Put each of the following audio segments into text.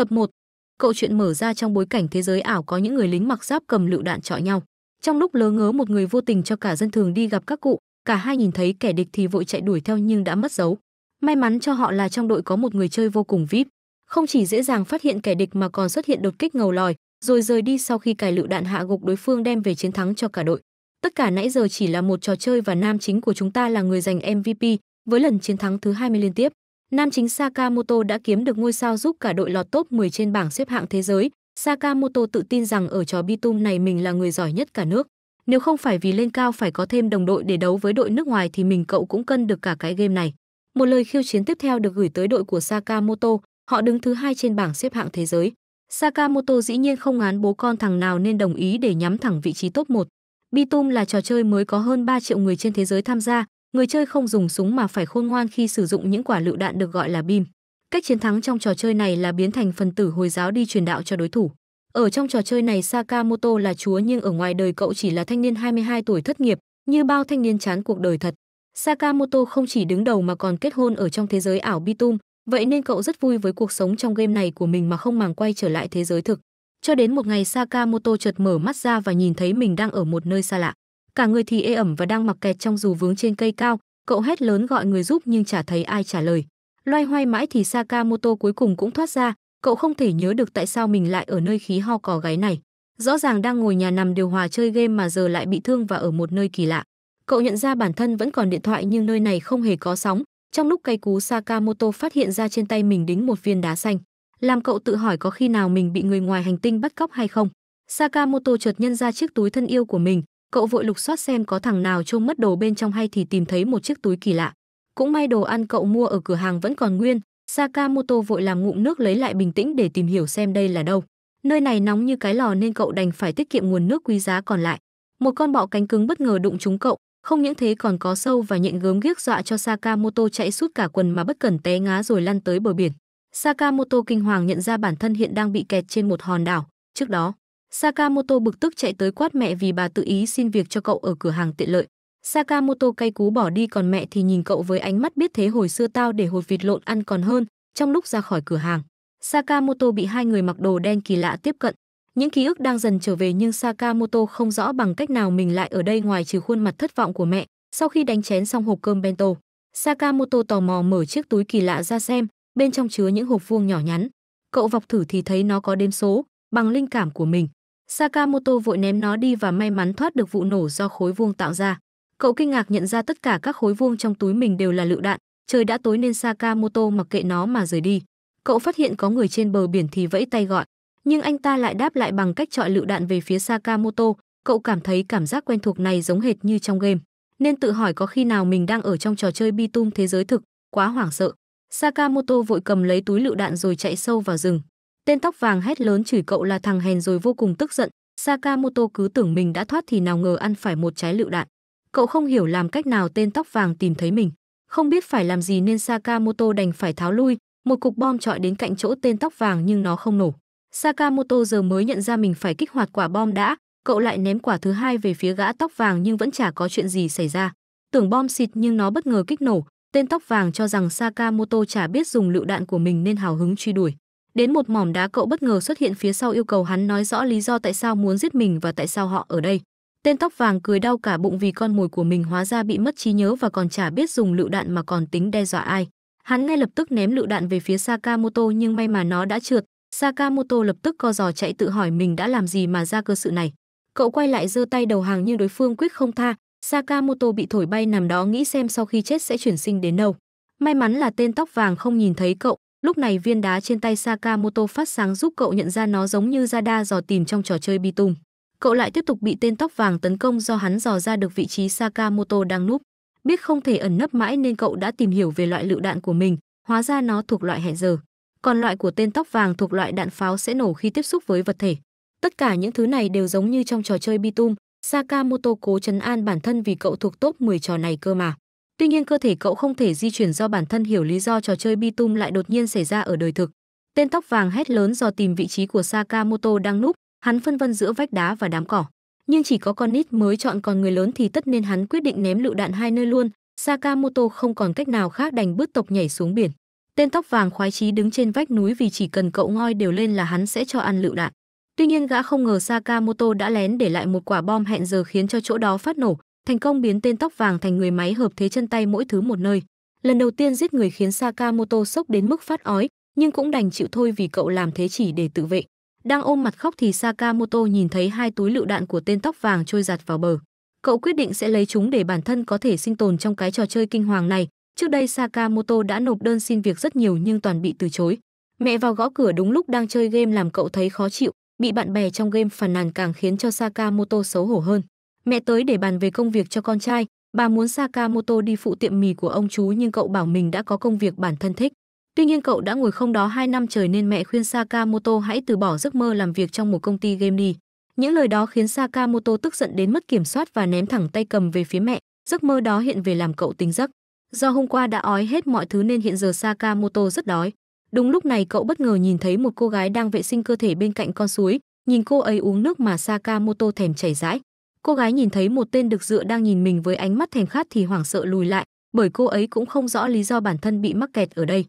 Tập 1. Câu chuyện mở ra trong bối cảnh thế giới ảo có những người lính mặc giáp cầm lựu đạn chọi nhau. Trong lúc lớ ngớ một người vô tình cho cả dân thường đi gặp các cụ, cả hai nhìn thấy kẻ địch thì vội chạy đuổi theo nhưng đã mất dấu. May mắn cho họ là trong đội có một người chơi vô cùng vip, không chỉ dễ dàng phát hiện kẻ địch mà còn xuất hiện đột kích ngầu lòi, rồi rời đi sau khi cài lựu đạn hạ gục đối phương đem về chiến thắng cho cả đội. Tất cả nãy giờ chỉ là một trò chơi và nam chính của chúng ta là người giành MVP với lần chiến thắng thứ 20 liên tiếp. Nam chính Sakamoto đã kiếm được ngôi sao giúp cả đội lọt top 10 trên bảng xếp hạng thế giới. Sakamoto tự tin rằng ở trò bitum này mình là người giỏi nhất cả nước. Nếu không phải vì lên cao phải có thêm đồng đội để đấu với đội nước ngoài thì mình cậu cũng cân được cả cái game này. Một lời khiêu chiến tiếp theo được gửi tới đội của Sakamoto, họ đứng thứ hai trên bảng xếp hạng thế giới. Sakamoto dĩ nhiên không ngán bố con thằng nào nên đồng ý để nhắm thẳng vị trí top 1. Bitum là trò chơi mới có hơn 3 triệu người trên thế giới tham gia, người chơi không dùng súng mà phải khôn ngoan khi sử dụng những quả lựu đạn được gọi là bim. Cách chiến thắng trong trò chơi này là biến thành phần tử Hồi giáo đi truyền đạo cho đối thủ. Ở trong trò chơi này Sakamoto là chúa nhưng ở ngoài đời cậu chỉ là thanh niên 22 tuổi thất nghiệp, như bao thanh niên chán cuộc đời thật. Sakamoto không chỉ đứng đầu mà còn kết hôn ở trong thế giới ảo Bitum, vậy nên cậu rất vui với cuộc sống trong game này của mình mà không màng quay trở lại thế giới thực. Cho đến một ngày Sakamoto chợt mở mắt ra và nhìn thấy mình đang ở một nơi xa lạ cả người thì ê ẩm và đang mặc kẹt trong dù vướng trên cây cao cậu hét lớn gọi người giúp nhưng chả thấy ai trả lời loay hoay mãi thì sakamoto cuối cùng cũng thoát ra cậu không thể nhớ được tại sao mình lại ở nơi khí ho cò gáy này rõ ràng đang ngồi nhà nằm điều hòa chơi game mà giờ lại bị thương và ở một nơi kỳ lạ cậu nhận ra bản thân vẫn còn điện thoại nhưng nơi này không hề có sóng trong lúc cây cú sakamoto phát hiện ra trên tay mình đính một viên đá xanh làm cậu tự hỏi có khi nào mình bị người ngoài hành tinh bắt cóc hay không Sakamoto chợt nhân ra chiếc túi thân yêu của mình, cậu vội lục soát xem có thằng nào trông mất đồ bên trong hay thì tìm thấy một chiếc túi kỳ lạ. Cũng may đồ ăn cậu mua ở cửa hàng vẫn còn nguyên, Sakamoto vội làm ngụm nước lấy lại bình tĩnh để tìm hiểu xem đây là đâu. Nơi này nóng như cái lò nên cậu đành phải tiết kiệm nguồn nước quý giá còn lại. Một con bọ cánh cứng bất ngờ đụng trúng cậu, không những thế còn có sâu và nhện gớm ghiếc dọa cho Sakamoto chạy suốt cả quần mà bất cẩn té ngã rồi lăn tới bờ biển. Sakamoto kinh hoàng nhận ra bản thân hiện đang bị kẹt trên một hòn đảo. Trước đó, Sakamoto bực tức chạy tới quát mẹ vì bà tự ý xin việc cho cậu ở cửa hàng tiện lợi. Sakamoto cay cú bỏ đi còn mẹ thì nhìn cậu với ánh mắt biết thế hồi xưa tao để hột vịt lộn ăn còn hơn, trong lúc ra khỏi cửa hàng. Sakamoto bị hai người mặc đồ đen kỳ lạ tiếp cận. Những ký ức đang dần trở về nhưng Sakamoto không rõ bằng cách nào mình lại ở đây ngoài trừ khuôn mặt thất vọng của mẹ sau khi đánh chén xong hộp cơm bento. Sakamoto tò mò mở chiếc túi kỳ lạ ra xem, bên trong chứa những hộp vuông nhỏ nhắn. Cậu vọc thử thì thấy nó có đếm số, bằng linh cảm của mình. Sakamoto vội ném nó đi và may mắn thoát được vụ nổ do khối vuông tạo ra. Cậu kinh ngạc nhận ra tất cả các khối vuông trong túi mình đều là lựu đạn, trời đã tối nên Sakamoto mặc kệ nó mà rời đi. Cậu phát hiện có người trên bờ biển thì vẫy tay gọi, nhưng anh ta lại đáp lại bằng cách chọi lựu đạn về phía Sakamoto, cậu cảm thấy cảm giác quen thuộc này giống hệt như trong game, nên tự hỏi có khi nào mình đang ở trong trò chơi bi tung thế giới thực, quá hoảng sợ. Sakamoto vội cầm lấy túi lựu đạn rồi chạy sâu vào rừng. Tên tóc vàng hét lớn chửi cậu là thằng hèn rồi vô cùng tức giận, Sakamoto cứ tưởng mình đã thoát thì nào ngờ ăn phải một trái lựu đạn. Cậu không hiểu làm cách nào tên tóc vàng tìm thấy mình, không biết phải làm gì nên Sakamoto đành phải tháo lui, một cục bom trọi đến cạnh chỗ tên tóc vàng nhưng nó không nổ. Sakamoto giờ mới nhận ra mình phải kích hoạt quả bom đã, cậu lại ném quả thứ hai về phía gã tóc vàng nhưng vẫn chả có chuyện gì xảy ra. Tưởng bom xịt nhưng nó bất ngờ kích nổ, tên tóc vàng cho rằng Sakamoto chả biết dùng lựu đạn của mình nên hào hứng truy đuổi. Đến một mỏm đá cậu bất ngờ xuất hiện phía sau yêu cầu hắn nói rõ lý do tại sao muốn giết mình và tại sao họ ở đây. Tên tóc vàng cười đau cả bụng vì con mồi của mình hóa ra bị mất trí nhớ và còn chả biết dùng lựu đạn mà còn tính đe dọa ai. Hắn ngay lập tức ném lựu đạn về phía Sakamoto nhưng may mà nó đã trượt. Sakamoto lập tức co giò chạy tự hỏi mình đã làm gì mà ra cơ sự này. Cậu quay lại giơ tay đầu hàng nhưng đối phương quyết không tha. Sakamoto bị thổi bay nằm đó nghĩ xem sau khi chết sẽ chuyển sinh đến đâu. May mắn là tên tóc vàng không nhìn thấy cậu, Lúc này viên đá trên tay Sakamoto phát sáng giúp cậu nhận ra nó giống như radar dò tìm trong trò chơi bitum. Cậu lại tiếp tục bị tên tóc vàng tấn công do hắn dò ra được vị trí Sakamoto đang núp. Biết không thể ẩn nấp mãi nên cậu đã tìm hiểu về loại lựu đạn của mình, hóa ra nó thuộc loại hẹn giờ. Còn loại của tên tóc vàng thuộc loại đạn pháo sẽ nổ khi tiếp xúc với vật thể. Tất cả những thứ này đều giống như trong trò chơi Bitum, Sakamoto cố trấn an bản thân vì cậu thuộc top 10 trò này cơ mà. Tuy nhiên cơ thể cậu không thể di chuyển do bản thân hiểu lý do trò chơi bi tung lại đột nhiên xảy ra ở đời thực. Tên tóc vàng hét lớn do tìm vị trí của Sakamoto đang núp, hắn phân vân giữa vách đá và đám cỏ. Nhưng chỉ có con nít mới chọn còn người lớn thì tất nên hắn quyết định ném lựu đạn hai nơi luôn, Sakamoto không còn cách nào khác đành bước tộc nhảy xuống biển. Tên tóc vàng khoái chí đứng trên vách núi vì chỉ cần cậu ngoi đều lên là hắn sẽ cho ăn lựu đạn. Tuy nhiên gã không ngờ Sakamoto đã lén để lại một quả bom hẹn giờ khiến cho chỗ đó phát nổ, thành công biến tên tóc vàng thành người máy hợp thế chân tay mỗi thứ một nơi. Lần đầu tiên giết người khiến Sakamoto sốc đến mức phát ói, nhưng cũng đành chịu thôi vì cậu làm thế chỉ để tự vệ. Đang ôm mặt khóc thì Sakamoto nhìn thấy hai túi lựu đạn của tên tóc vàng trôi giặt vào bờ. Cậu quyết định sẽ lấy chúng để bản thân có thể sinh tồn trong cái trò chơi kinh hoàng này. Trước đây Sakamoto đã nộp đơn xin việc rất nhiều nhưng toàn bị từ chối. Mẹ vào gõ cửa đúng lúc đang chơi game làm cậu thấy khó chịu, bị bạn bè trong game phàn nàn càng khiến cho Sakamoto xấu hổ hơn. Mẹ tới để bàn về công việc cho con trai, bà muốn Sakamoto đi phụ tiệm mì của ông chú nhưng cậu bảo mình đã có công việc bản thân thích. Tuy nhiên cậu đã ngồi không đó 2 năm trời nên mẹ khuyên Sakamoto hãy từ bỏ giấc mơ làm việc trong một công ty game đi. Những lời đó khiến Sakamoto tức giận đến mất kiểm soát và ném thẳng tay cầm về phía mẹ, giấc mơ đó hiện về làm cậu tính giấc. Do hôm qua đã ói hết mọi thứ nên hiện giờ Sakamoto rất đói. Đúng lúc này cậu bất ngờ nhìn thấy một cô gái đang vệ sinh cơ thể bên cạnh con suối, nhìn cô ấy uống nước mà Sakamoto thèm chảy rãi. Cô gái nhìn thấy một tên được dựa đang nhìn mình với ánh mắt thèm khát thì hoảng sợ lùi lại, bởi cô ấy cũng không rõ lý do bản thân bị mắc kẹt ở đây.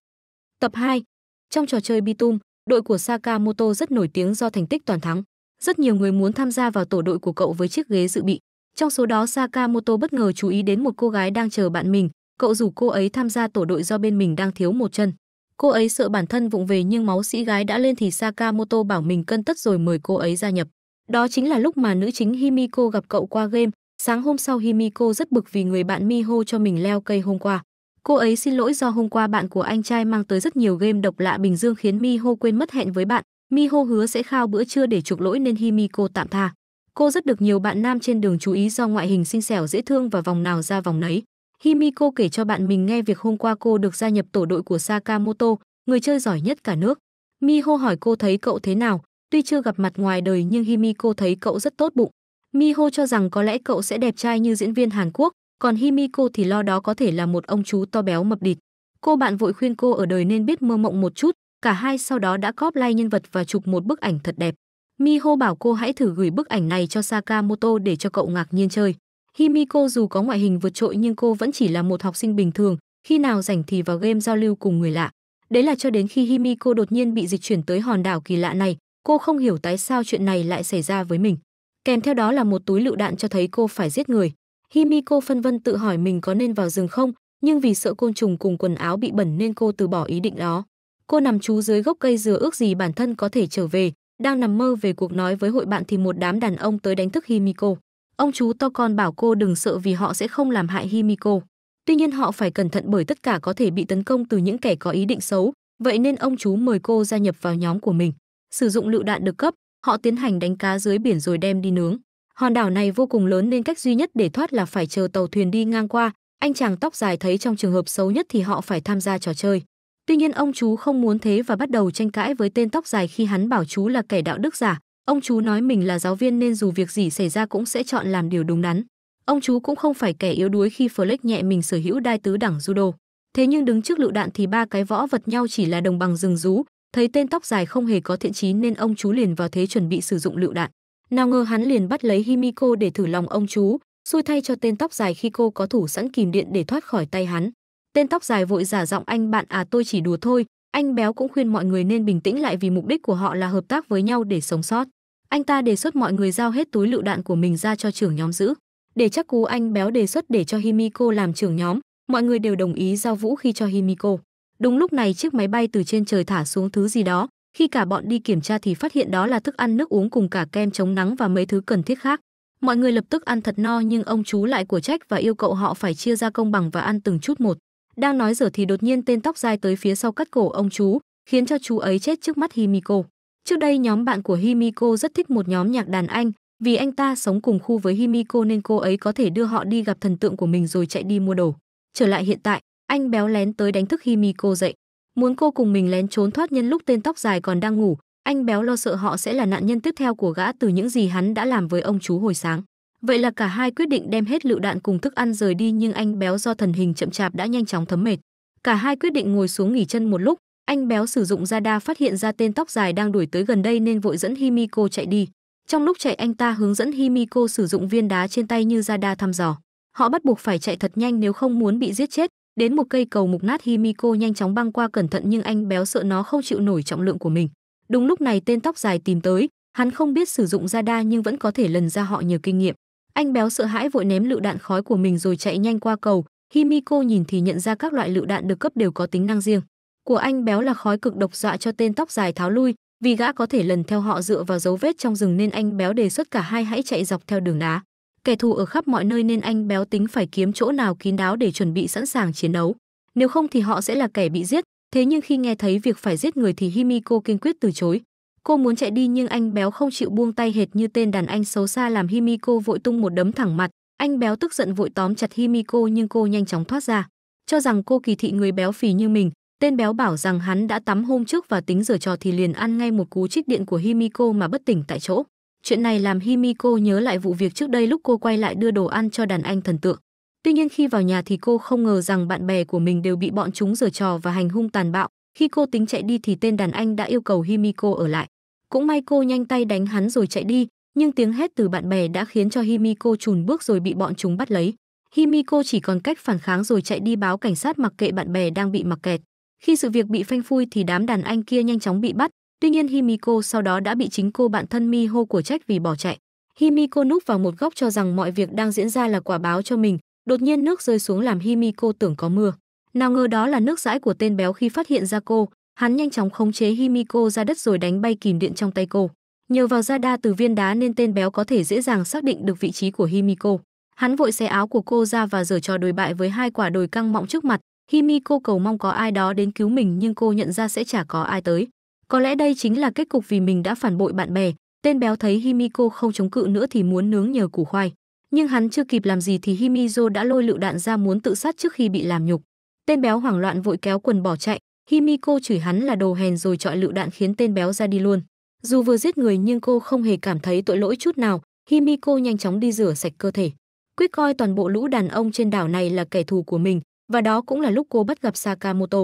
Tập 2. Trong trò chơi Bitum, đội của Sakamoto rất nổi tiếng do thành tích toàn thắng. Rất nhiều người muốn tham gia vào tổ đội của cậu với chiếc ghế dự bị. Trong số đó Sakamoto bất ngờ chú ý đến một cô gái đang chờ bạn mình, cậu rủ cô ấy tham gia tổ đội do bên mình đang thiếu một chân. Cô ấy sợ bản thân vụng về nhưng máu sĩ gái đã lên thì Sakamoto bảo mình cân tất rồi mời cô ấy gia nhập. Đó chính là lúc mà nữ chính Himiko gặp cậu qua game. Sáng hôm sau Himiko rất bực vì người bạn Miho cho mình leo cây hôm qua. Cô ấy xin lỗi do hôm qua bạn của anh trai mang tới rất nhiều game độc lạ Bình Dương khiến Miho quên mất hẹn với bạn. Miho hứa sẽ khao bữa trưa để chuộc lỗi nên Himiko tạm tha. Cô rất được nhiều bạn nam trên đường chú ý do ngoại hình xinh xẻo dễ thương và vòng nào ra vòng nấy. Himiko kể cho bạn mình nghe việc hôm qua cô được gia nhập tổ đội của Sakamoto, người chơi giỏi nhất cả nước. Miho hỏi cô thấy cậu thế nào, Tuy chưa gặp mặt ngoài đời nhưng Himiko thấy cậu rất tốt bụng. Miho cho rằng có lẽ cậu sẽ đẹp trai như diễn viên Hàn Quốc, còn Himiko thì lo đó có thể là một ông chú to béo mập địt. Cô bạn vội khuyên cô ở đời nên biết mơ mộng một chút, cả hai sau đó đã cóp like nhân vật và chụp một bức ảnh thật đẹp. Miho bảo cô hãy thử gửi bức ảnh này cho Sakamoto để cho cậu ngạc nhiên chơi. Himiko dù có ngoại hình vượt trội nhưng cô vẫn chỉ là một học sinh bình thường, khi nào rảnh thì vào game giao lưu cùng người lạ. Đấy là cho đến khi Himiko đột nhiên bị dịch chuyển tới hòn đảo kỳ lạ này, Cô không hiểu tại sao chuyện này lại xảy ra với mình. Kèm theo đó là một túi lựu đạn cho thấy cô phải giết người. Himiko phân vân tự hỏi mình có nên vào rừng không, nhưng vì sợ côn trùng cùng quần áo bị bẩn nên cô từ bỏ ý định đó. Cô nằm trú dưới gốc cây dừa ước gì bản thân có thể trở về, đang nằm mơ về cuộc nói với hội bạn thì một đám đàn ông tới đánh thức Himiko. Ông chú to con bảo cô đừng sợ vì họ sẽ không làm hại Himiko. Tuy nhiên họ phải cẩn thận bởi tất cả có thể bị tấn công từ những kẻ có ý định xấu, vậy nên ông chú mời cô gia nhập vào nhóm của mình. Sử dụng lựu đạn được cấp, họ tiến hành đánh cá dưới biển rồi đem đi nướng. Hòn đảo này vô cùng lớn nên cách duy nhất để thoát là phải chờ tàu thuyền đi ngang qua. Anh chàng tóc dài thấy trong trường hợp xấu nhất thì họ phải tham gia trò chơi. Tuy nhiên ông chú không muốn thế và bắt đầu tranh cãi với tên tóc dài khi hắn bảo chú là kẻ đạo đức giả. Ông chú nói mình là giáo viên nên dù việc gì xảy ra cũng sẽ chọn làm điều đúng đắn. Ông chú cũng không phải kẻ yếu đuối khi Fleck nhẹ mình sở hữu đai tứ đẳng judo. Thế nhưng đứng trước lựu đạn thì ba cái võ vật nhau chỉ là đồng bằng rừng rú, thấy tên tóc dài không hề có thiện chí nên ông chú liền vào thế chuẩn bị sử dụng lựu đạn nào ngờ hắn liền bắt lấy himiko để thử lòng ông chú xui thay cho tên tóc dài khi cô có thủ sẵn kìm điện để thoát khỏi tay hắn tên tóc dài vội giả giọng anh bạn à tôi chỉ đùa thôi anh béo cũng khuyên mọi người nên bình tĩnh lại vì mục đích của họ là hợp tác với nhau để sống sót anh ta đề xuất mọi người giao hết túi lựu đạn của mình ra cho trưởng nhóm giữ để chắc cú anh béo đề xuất để cho himiko làm trưởng nhóm mọi người đều đồng ý giao vũ khi cho himiko Đúng lúc này chiếc máy bay từ trên trời thả xuống thứ gì đó, khi cả bọn đi kiểm tra thì phát hiện đó là thức ăn nước uống cùng cả kem chống nắng và mấy thứ cần thiết khác. Mọi người lập tức ăn thật no nhưng ông chú lại của trách và yêu cầu họ phải chia ra công bằng và ăn từng chút một. Đang nói giờ thì đột nhiên tên tóc dài tới phía sau cắt cổ ông chú, khiến cho chú ấy chết trước mắt Himiko. Trước đây nhóm bạn của Himiko rất thích một nhóm nhạc đàn Anh, vì anh ta sống cùng khu với Himiko nên cô ấy có thể đưa họ đi gặp thần tượng của mình rồi chạy đi mua đồ. Trở lại hiện tại, anh béo lén tới đánh thức Himiko dậy, muốn cô cùng mình lén trốn thoát nhân lúc tên tóc dài còn đang ngủ, anh béo lo sợ họ sẽ là nạn nhân tiếp theo của gã từ những gì hắn đã làm với ông chú hồi sáng. Vậy là cả hai quyết định đem hết lựu đạn cùng thức ăn rời đi nhưng anh béo do thần hình chậm chạp đã nhanh chóng thấm mệt. Cả hai quyết định ngồi xuống nghỉ chân một lúc, anh béo sử dụng radar phát hiện ra tên tóc dài đang đuổi tới gần đây nên vội dẫn Himiko chạy đi. Trong lúc chạy anh ta hướng dẫn Himiko sử dụng viên đá trên tay như radar thăm dò. Họ bắt buộc phải chạy thật nhanh nếu không muốn bị giết chết, Đến một cây cầu mục nát Himiko nhanh chóng băng qua cẩn thận nhưng anh béo sợ nó không chịu nổi trọng lượng của mình. Đúng lúc này tên tóc dài tìm tới, hắn không biết sử dụng radar nhưng vẫn có thể lần ra họ nhờ kinh nghiệm. Anh béo sợ hãi vội ném lựu đạn khói của mình rồi chạy nhanh qua cầu. Himiko nhìn thì nhận ra các loại lựu đạn được cấp đều có tính năng riêng. Của anh béo là khói cực độc dọa cho tên tóc dài tháo lui, vì gã có thể lần theo họ dựa vào dấu vết trong rừng nên anh béo đề xuất cả hai hãy chạy dọc theo đường đá kẻ thù ở khắp mọi nơi nên anh béo tính phải kiếm chỗ nào kín đáo để chuẩn bị sẵn sàng chiến đấu. Nếu không thì họ sẽ là kẻ bị giết, thế nhưng khi nghe thấy việc phải giết người thì Himiko kiên quyết từ chối. Cô muốn chạy đi nhưng anh béo không chịu buông tay hệt như tên đàn anh xấu xa làm Himiko vội tung một đấm thẳng mặt. Anh béo tức giận vội tóm chặt Himiko nhưng cô nhanh chóng thoát ra. Cho rằng cô kỳ thị người béo phì như mình, tên béo bảo rằng hắn đã tắm hôm trước và tính giờ trò thì liền ăn ngay một cú chích điện của Himiko mà bất tỉnh tại chỗ. Chuyện này làm Himiko nhớ lại vụ việc trước đây lúc cô quay lại đưa đồ ăn cho đàn anh thần tượng. Tuy nhiên khi vào nhà thì cô không ngờ rằng bạn bè của mình đều bị bọn chúng giở trò và hành hung tàn bạo. Khi cô tính chạy đi thì tên đàn anh đã yêu cầu Himiko ở lại. Cũng may cô nhanh tay đánh hắn rồi chạy đi, nhưng tiếng hét từ bạn bè đã khiến cho Himiko chùn bước rồi bị bọn chúng bắt lấy. Himiko chỉ còn cách phản kháng rồi chạy đi báo cảnh sát mặc kệ bạn bè đang bị mặc kẹt. Khi sự việc bị phanh phui thì đám đàn anh kia nhanh chóng bị bắt, Tuy nhiên Himiko sau đó đã bị chính cô bạn thân Miho của trách vì bỏ chạy. Himiko núp vào một góc cho rằng mọi việc đang diễn ra là quả báo cho mình, đột nhiên nước rơi xuống làm Himiko tưởng có mưa. Nào ngờ đó là nước dãi của tên béo khi phát hiện ra cô, hắn nhanh chóng khống chế Himiko ra đất rồi đánh bay kìm điện trong tay cô. Nhờ vào radar từ viên đá nên tên béo có thể dễ dàng xác định được vị trí của Himiko. Hắn vội xé áo của cô ra và giở trò đối bại với hai quả đồi căng mọng trước mặt. Himiko cầu mong có ai đó đến cứu mình nhưng cô nhận ra sẽ chả có ai tới. Có lẽ đây chính là kết cục vì mình đã phản bội bạn bè. Tên béo thấy Himiko không chống cự nữa thì muốn nướng nhờ củ khoai. Nhưng hắn chưa kịp làm gì thì Himizo đã lôi lựu đạn ra muốn tự sát trước khi bị làm nhục. Tên béo hoảng loạn vội kéo quần bỏ chạy, Himiko chửi hắn là đồ hèn rồi chọi lựu đạn khiến tên béo ra đi luôn. Dù vừa giết người nhưng cô không hề cảm thấy tội lỗi chút nào, Himiko nhanh chóng đi rửa sạch cơ thể. Quyết coi toàn bộ lũ đàn ông trên đảo này là kẻ thù của mình, và đó cũng là lúc cô bắt gặp Sakamoto.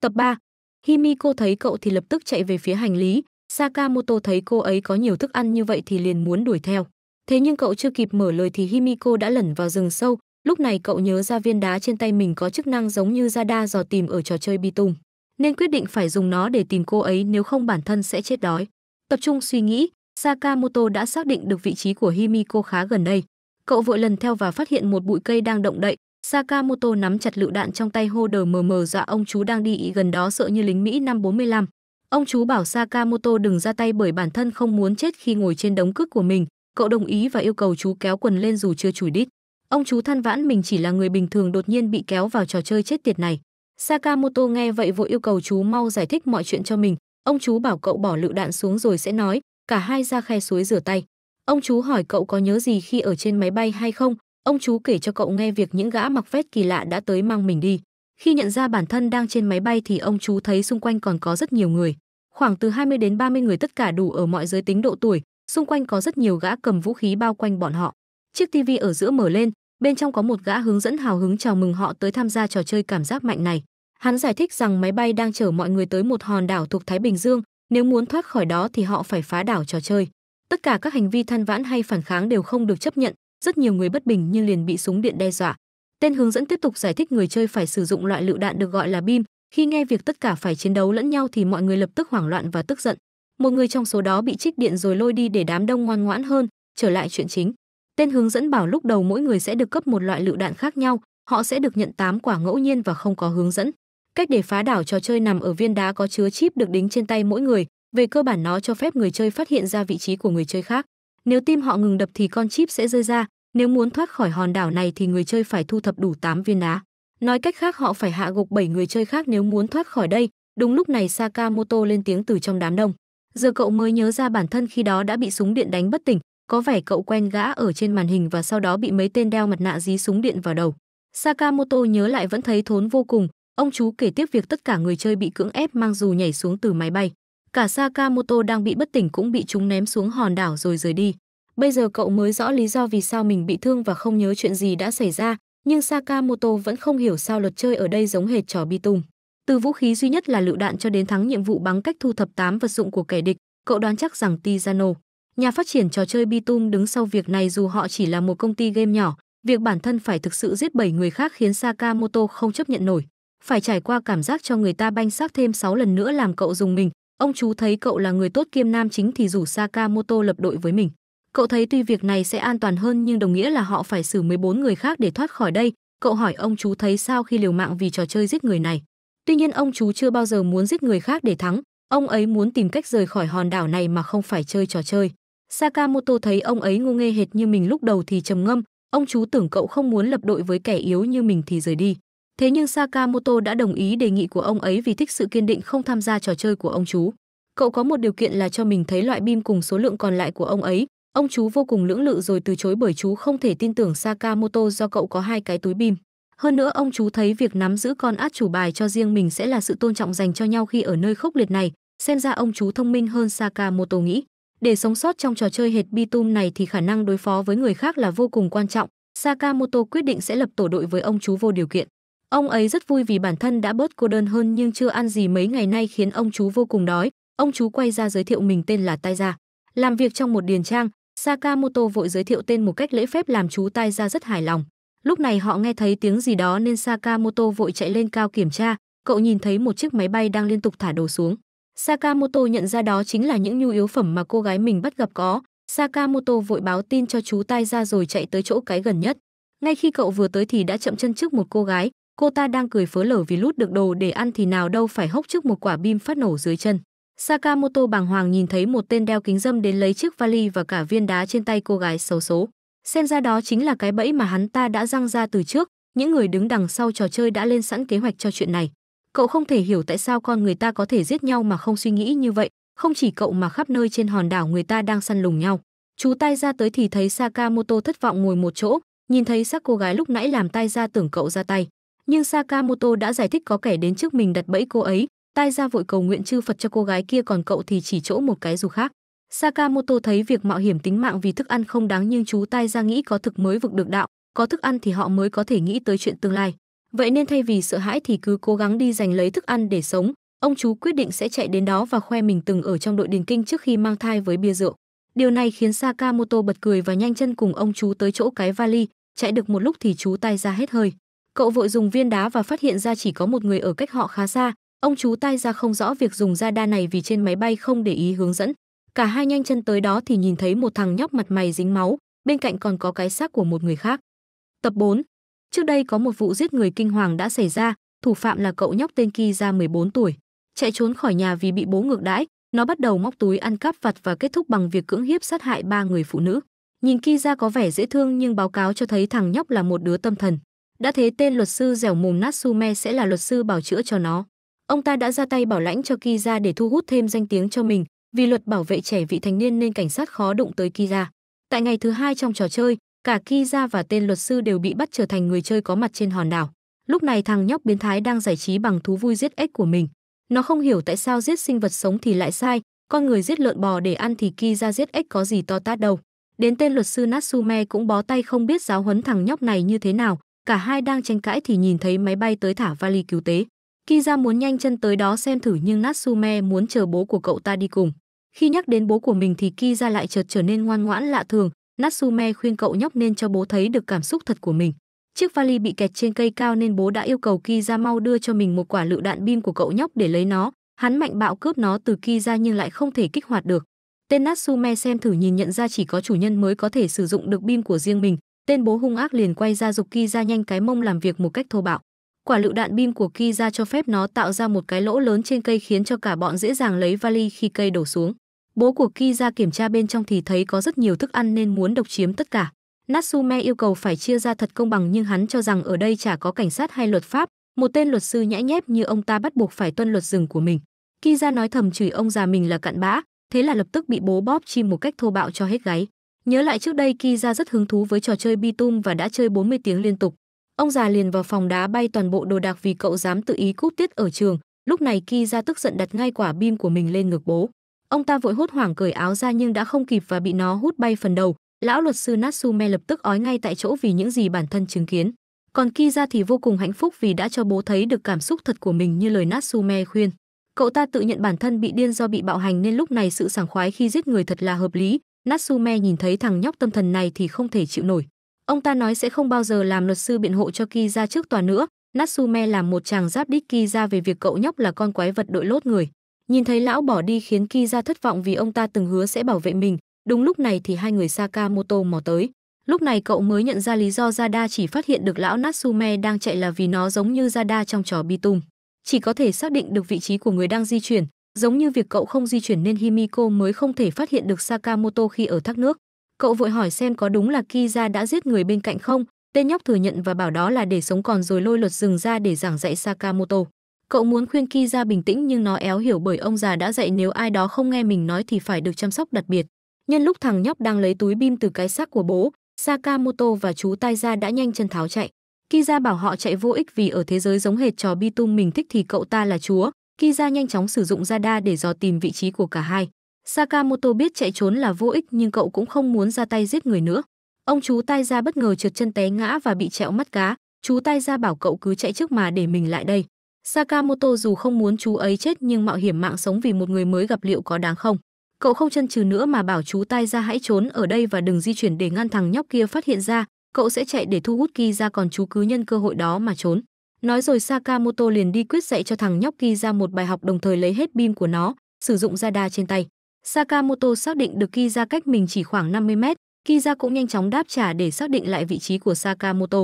Tập 3, Himiko thấy cậu thì lập tức chạy về phía hành lý, Sakamoto thấy cô ấy có nhiều thức ăn như vậy thì liền muốn đuổi theo. Thế nhưng cậu chưa kịp mở lời thì Himiko đã lẩn vào rừng sâu, lúc này cậu nhớ ra viên đá trên tay mình có chức năng giống như radar dò tìm ở trò chơi bi tung, nên quyết định phải dùng nó để tìm cô ấy nếu không bản thân sẽ chết đói. Tập trung suy nghĩ, Sakamoto đã xác định được vị trí của Himiko khá gần đây. Cậu vội lần theo và phát hiện một bụi cây đang động đậy, Sakamoto nắm chặt lựu đạn trong tay hô đờ mờ mờ dọa ông chú đang đi gần đó sợ như lính Mỹ năm 45. Ông chú bảo Sakamoto đừng ra tay bởi bản thân không muốn chết khi ngồi trên đống cước của mình. Cậu đồng ý và yêu cầu chú kéo quần lên dù chưa chùi đít. Ông chú than vãn mình chỉ là người bình thường đột nhiên bị kéo vào trò chơi chết tiệt này. Sakamoto nghe vậy vội yêu cầu chú mau giải thích mọi chuyện cho mình. Ông chú bảo cậu bỏ lựu đạn xuống rồi sẽ nói, cả hai ra khe suối rửa tay. Ông chú hỏi cậu có nhớ gì khi ở trên máy bay hay không, Ông chú kể cho cậu nghe việc những gã mặc vest kỳ lạ đã tới mang mình đi. Khi nhận ra bản thân đang trên máy bay thì ông chú thấy xung quanh còn có rất nhiều người, khoảng từ 20 đến 30 người tất cả đủ ở mọi giới tính độ tuổi, xung quanh có rất nhiều gã cầm vũ khí bao quanh bọn họ. Chiếc tivi ở giữa mở lên, bên trong có một gã hướng dẫn hào hứng chào mừng họ tới tham gia trò chơi cảm giác mạnh này. Hắn giải thích rằng máy bay đang chở mọi người tới một hòn đảo thuộc Thái Bình Dương, nếu muốn thoát khỏi đó thì họ phải phá đảo trò chơi. Tất cả các hành vi than vãn hay phản kháng đều không được chấp nhận, rất nhiều người bất bình nhưng liền bị súng điện đe dọa. Tên hướng dẫn tiếp tục giải thích người chơi phải sử dụng loại lựu đạn được gọi là bim, khi nghe việc tất cả phải chiến đấu lẫn nhau thì mọi người lập tức hoảng loạn và tức giận. Một người trong số đó bị trích điện rồi lôi đi để đám đông ngoan ngoãn hơn, trở lại chuyện chính. Tên hướng dẫn bảo lúc đầu mỗi người sẽ được cấp một loại lựu đạn khác nhau, họ sẽ được nhận 8 quả ngẫu nhiên và không có hướng dẫn. Cách để phá đảo trò chơi nằm ở viên đá có chứa chip được đính trên tay mỗi người, về cơ bản nó cho phép người chơi phát hiện ra vị trí của người chơi khác. Nếu tim họ ngừng đập thì con chip sẽ rơi ra, nếu muốn thoát khỏi hòn đảo này thì người chơi phải thu thập đủ 8 viên đá. Nói cách khác họ phải hạ gục 7 người chơi khác nếu muốn thoát khỏi đây. Đúng lúc này Sakamoto lên tiếng từ trong đám đông. Giờ cậu mới nhớ ra bản thân khi đó đã bị súng điện đánh bất tỉnh, có vẻ cậu quen gã ở trên màn hình và sau đó bị mấy tên đeo mặt nạ dí súng điện vào đầu. Sakamoto nhớ lại vẫn thấy thốn vô cùng, ông chú kể tiếp việc tất cả người chơi bị cưỡng ép mang dù nhảy xuống từ máy bay. Cả Sakamoto đang bị bất tỉnh cũng bị chúng ném xuống hòn đảo rồi rời đi. Bây giờ cậu mới rõ lý do vì sao mình bị thương và không nhớ chuyện gì đã xảy ra, nhưng Sakamoto vẫn không hiểu sao luật chơi ở đây giống hệt trò bi tùng. Từ vũ khí duy nhất là lựu đạn cho đến thắng nhiệm vụ bằng cách thu thập 8 vật dụng của kẻ địch, cậu đoán chắc rằng Tizano, nhà phát triển trò chơi Bitum đứng sau việc này dù họ chỉ là một công ty game nhỏ, việc bản thân phải thực sự giết 7 người khác khiến Sakamoto không chấp nhận nổi. Phải trải qua cảm giác cho người ta banh xác thêm 6 lần nữa làm cậu dùng mình, Ông chú thấy cậu là người tốt kiêm nam chính thì rủ Sakamoto lập đội với mình. Cậu thấy tuy việc này sẽ an toàn hơn nhưng đồng nghĩa là họ phải xử 14 người khác để thoát khỏi đây. Cậu hỏi ông chú thấy sao khi liều mạng vì trò chơi giết người này. Tuy nhiên ông chú chưa bao giờ muốn giết người khác để thắng, ông ấy muốn tìm cách rời khỏi hòn đảo này mà không phải chơi trò chơi. Sakamoto thấy ông ấy ngu nghê hệt như mình lúc đầu thì trầm ngâm, ông chú tưởng cậu không muốn lập đội với kẻ yếu như mình thì rời đi. Thế nhưng Sakamoto đã đồng ý đề nghị của ông ấy vì thích sự kiên định không tham gia trò chơi của ông chú. Cậu có một điều kiện là cho mình thấy loại bim cùng số lượng còn lại của ông ấy. Ông chú vô cùng lưỡng lự rồi từ chối bởi chú không thể tin tưởng Sakamoto do cậu có hai cái túi bim. Hơn nữa ông chú thấy việc nắm giữ con át chủ bài cho riêng mình sẽ là sự tôn trọng dành cho nhau khi ở nơi khốc liệt này. Xem ra ông chú thông minh hơn Sakamoto nghĩ. Để sống sót trong trò chơi hệt Bitum này thì khả năng đối phó với người khác là vô cùng quan trọng. Sakamoto quyết định sẽ lập tổ đội với ông chú vô điều kiện. Ông ấy rất vui vì bản thân đã bớt cô đơn hơn nhưng chưa ăn gì mấy ngày nay khiến ông chú vô cùng đói. Ông chú quay ra giới thiệu mình tên là Tai Gia. Làm việc trong một điền trang, Sakamoto vội giới thiệu tên một cách lễ phép làm chú Tai Gia rất hài lòng. Lúc này họ nghe thấy tiếng gì đó nên Sakamoto vội chạy lên cao kiểm tra, cậu nhìn thấy một chiếc máy bay đang liên tục thả đồ xuống. Sakamoto nhận ra đó chính là những nhu yếu phẩm mà cô gái mình bắt gặp có. Sakamoto vội báo tin cho chú tai ra rồi chạy tới chỗ cái gần nhất. Ngay khi cậu vừa tới thì đã chậm chân trước một cô gái, Cô ta đang cười phớ lở vì lút được đồ để ăn thì nào đâu phải hốc trước một quả bim phát nổ dưới chân. Sakamoto bàng hoàng nhìn thấy một tên đeo kính dâm đến lấy chiếc vali và cả viên đá trên tay cô gái xấu số. Xem ra đó chính là cái bẫy mà hắn ta đã răng ra từ trước, những người đứng đằng sau trò chơi đã lên sẵn kế hoạch cho chuyện này. Cậu không thể hiểu tại sao con người ta có thể giết nhau mà không suy nghĩ như vậy, không chỉ cậu mà khắp nơi trên hòn đảo người ta đang săn lùng nhau. Chú tay ra tới thì thấy Sakamoto thất vọng ngồi một chỗ, nhìn thấy xác cô gái lúc nãy làm tay ra tưởng cậu ra tay nhưng Sakamoto đã giải thích có kẻ đến trước mình đặt bẫy cô ấy, tai ra vội cầu nguyện chư Phật cho cô gái kia còn cậu thì chỉ chỗ một cái dù khác. Sakamoto thấy việc mạo hiểm tính mạng vì thức ăn không đáng nhưng chú tai ra nghĩ có thực mới vực được đạo, có thức ăn thì họ mới có thể nghĩ tới chuyện tương lai. Vậy nên thay vì sợ hãi thì cứ cố gắng đi giành lấy thức ăn để sống, ông chú quyết định sẽ chạy đến đó và khoe mình từng ở trong đội điền kinh trước khi mang thai với bia rượu. Điều này khiến Sakamoto bật cười và nhanh chân cùng ông chú tới chỗ cái vali, chạy được một lúc thì chú tai ra hết hơi. Cậu vội dùng viên đá và phát hiện ra chỉ có một người ở cách họ khá xa. Ông chú tay ra không rõ việc dùng ra đa này vì trên máy bay không để ý hướng dẫn. Cả hai nhanh chân tới đó thì nhìn thấy một thằng nhóc mặt mày dính máu, bên cạnh còn có cái xác của một người khác. Tập 4. Trước đây có một vụ giết người kinh hoàng đã xảy ra, thủ phạm là cậu nhóc tên Ki ra 14 tuổi. Chạy trốn khỏi nhà vì bị bố ngược đãi, nó bắt đầu móc túi ăn cắp vặt và kết thúc bằng việc cưỡng hiếp sát hại ba người phụ nữ. Nhìn Ki có vẻ dễ thương nhưng báo cáo cho thấy thằng nhóc là một đứa tâm thần. Đã thế tên luật sư dẻo mồm Natsume sẽ là luật sư bảo chữa cho nó. Ông ta đã ra tay bảo lãnh cho Kira để thu hút thêm danh tiếng cho mình, vì luật bảo vệ trẻ vị thành niên nên cảnh sát khó đụng tới Kira. Tại ngày thứ hai trong trò chơi, cả Kira và tên luật sư đều bị bắt trở thành người chơi có mặt trên hòn đảo. Lúc này thằng nhóc biến thái đang giải trí bằng thú vui giết ếch của mình. Nó không hiểu tại sao giết sinh vật sống thì lại sai, con người giết lợn bò để ăn thì Kira giết ếch có gì to tát đâu. Đến tên luật sư Natsume cũng bó tay không biết giáo huấn thằng nhóc này như thế nào, Cả hai đang tranh cãi thì nhìn thấy máy bay tới thả vali cứu tế. Kiza muốn nhanh chân tới đó xem thử nhưng Natsume muốn chờ bố của cậu ta đi cùng. Khi nhắc đến bố của mình thì Kiza lại chợt trở nên ngoan ngoãn lạ thường. Natsume khuyên cậu nhóc nên cho bố thấy được cảm xúc thật của mình. Chiếc vali bị kẹt trên cây cao nên bố đã yêu cầu Kiza mau đưa cho mình một quả lựu đạn bim của cậu nhóc để lấy nó. Hắn mạnh bạo cướp nó từ Kiza nhưng lại không thể kích hoạt được. Tên Natsume xem thử nhìn nhận ra chỉ có chủ nhân mới có thể sử dụng được bim của riêng mình, tên bố hung ác liền quay ra dục Ki ra nhanh cái mông làm việc một cách thô bạo. Quả lựu đạn bim của Ki ra cho phép nó tạo ra một cái lỗ lớn trên cây khiến cho cả bọn dễ dàng lấy vali khi cây đổ xuống. Bố của Ki ra kiểm tra bên trong thì thấy có rất nhiều thức ăn nên muốn độc chiếm tất cả. Natsume yêu cầu phải chia ra thật công bằng nhưng hắn cho rằng ở đây chả có cảnh sát hay luật pháp, một tên luật sư nhãi nhép như ông ta bắt buộc phải tuân luật rừng của mình. Ki ra nói thầm chửi ông già mình là cặn bã, thế là lập tức bị bố bóp chim một cách thô bạo cho hết gáy. Nhớ lại trước đây Ki ra rất hứng thú với trò chơi bi tum và đã chơi 40 tiếng liên tục. Ông già liền vào phòng đá bay toàn bộ đồ đạc vì cậu dám tự ý cúp tiết ở trường. Lúc này Ki ra tức giận đặt ngay quả bim của mình lên ngực bố. Ông ta vội hốt hoảng cởi áo ra nhưng đã không kịp và bị nó hút bay phần đầu. Lão luật sư Natsume lập tức ói ngay tại chỗ vì những gì bản thân chứng kiến. Còn Ki ra thì vô cùng hạnh phúc vì đã cho bố thấy được cảm xúc thật của mình như lời Natsume khuyên. Cậu ta tự nhận bản thân bị điên do bị bạo hành nên lúc này sự sảng khoái khi giết người thật là hợp lý, Natsume nhìn thấy thằng nhóc tâm thần này thì không thể chịu nổi. Ông ta nói sẽ không bao giờ làm luật sư biện hộ cho Ki trước tòa nữa. Natsume làm một chàng giáp đít Ki về việc cậu nhóc là con quái vật đội lốt người. Nhìn thấy lão bỏ đi khiến Ki thất vọng vì ông ta từng hứa sẽ bảo vệ mình. Đúng lúc này thì hai người Sakamoto mò tới. Lúc này cậu mới nhận ra lý do Zada chỉ phát hiện được lão Natsume đang chạy là vì nó giống như Zada trong trò Bitum. Chỉ có thể xác định được vị trí của người đang di chuyển, Giống như việc cậu không di chuyển nên Himiko mới không thể phát hiện được Sakamoto khi ở thác nước. Cậu vội hỏi xem có đúng là Kiza đã giết người bên cạnh không, tên nhóc thừa nhận và bảo đó là để sống còn rồi lôi luật rừng ra để giảng dạy Sakamoto. Cậu muốn khuyên Kiza bình tĩnh nhưng nó éo hiểu bởi ông già đã dạy nếu ai đó không nghe mình nói thì phải được chăm sóc đặc biệt. Nhân lúc thằng nhóc đang lấy túi bim từ cái xác của bố, Sakamoto và chú tai đã nhanh chân tháo chạy. Kiza bảo họ chạy vô ích vì ở thế giới giống hệt trò bi tung mình thích thì cậu ta là chúa, Kiza nhanh chóng sử dụng radar để dò tìm vị trí của cả hai. Sakamoto biết chạy trốn là vô ích nhưng cậu cũng không muốn ra tay giết người nữa. Ông chú tai ra bất ngờ trượt chân té ngã và bị trẹo mắt cá. Chú tai ra bảo cậu cứ chạy trước mà để mình lại đây. Sakamoto dù không muốn chú ấy chết nhưng mạo hiểm mạng sống vì một người mới gặp liệu có đáng không. Cậu không chân trừ nữa mà bảo chú tai ra hãy trốn ở đây và đừng di chuyển để ngăn thằng nhóc kia phát hiện ra. Cậu sẽ chạy để thu hút Ki còn chú cứ nhân cơ hội đó mà trốn. Nói rồi Sakamoto liền đi quyết dạy cho thằng nhóc kia một bài học đồng thời lấy hết pin của nó, sử dụng ra đa trên tay. Sakamoto xác định được kia cách mình chỉ khoảng 50 mét, Kiza cũng nhanh chóng đáp trả để xác định lại vị trí của Sakamoto.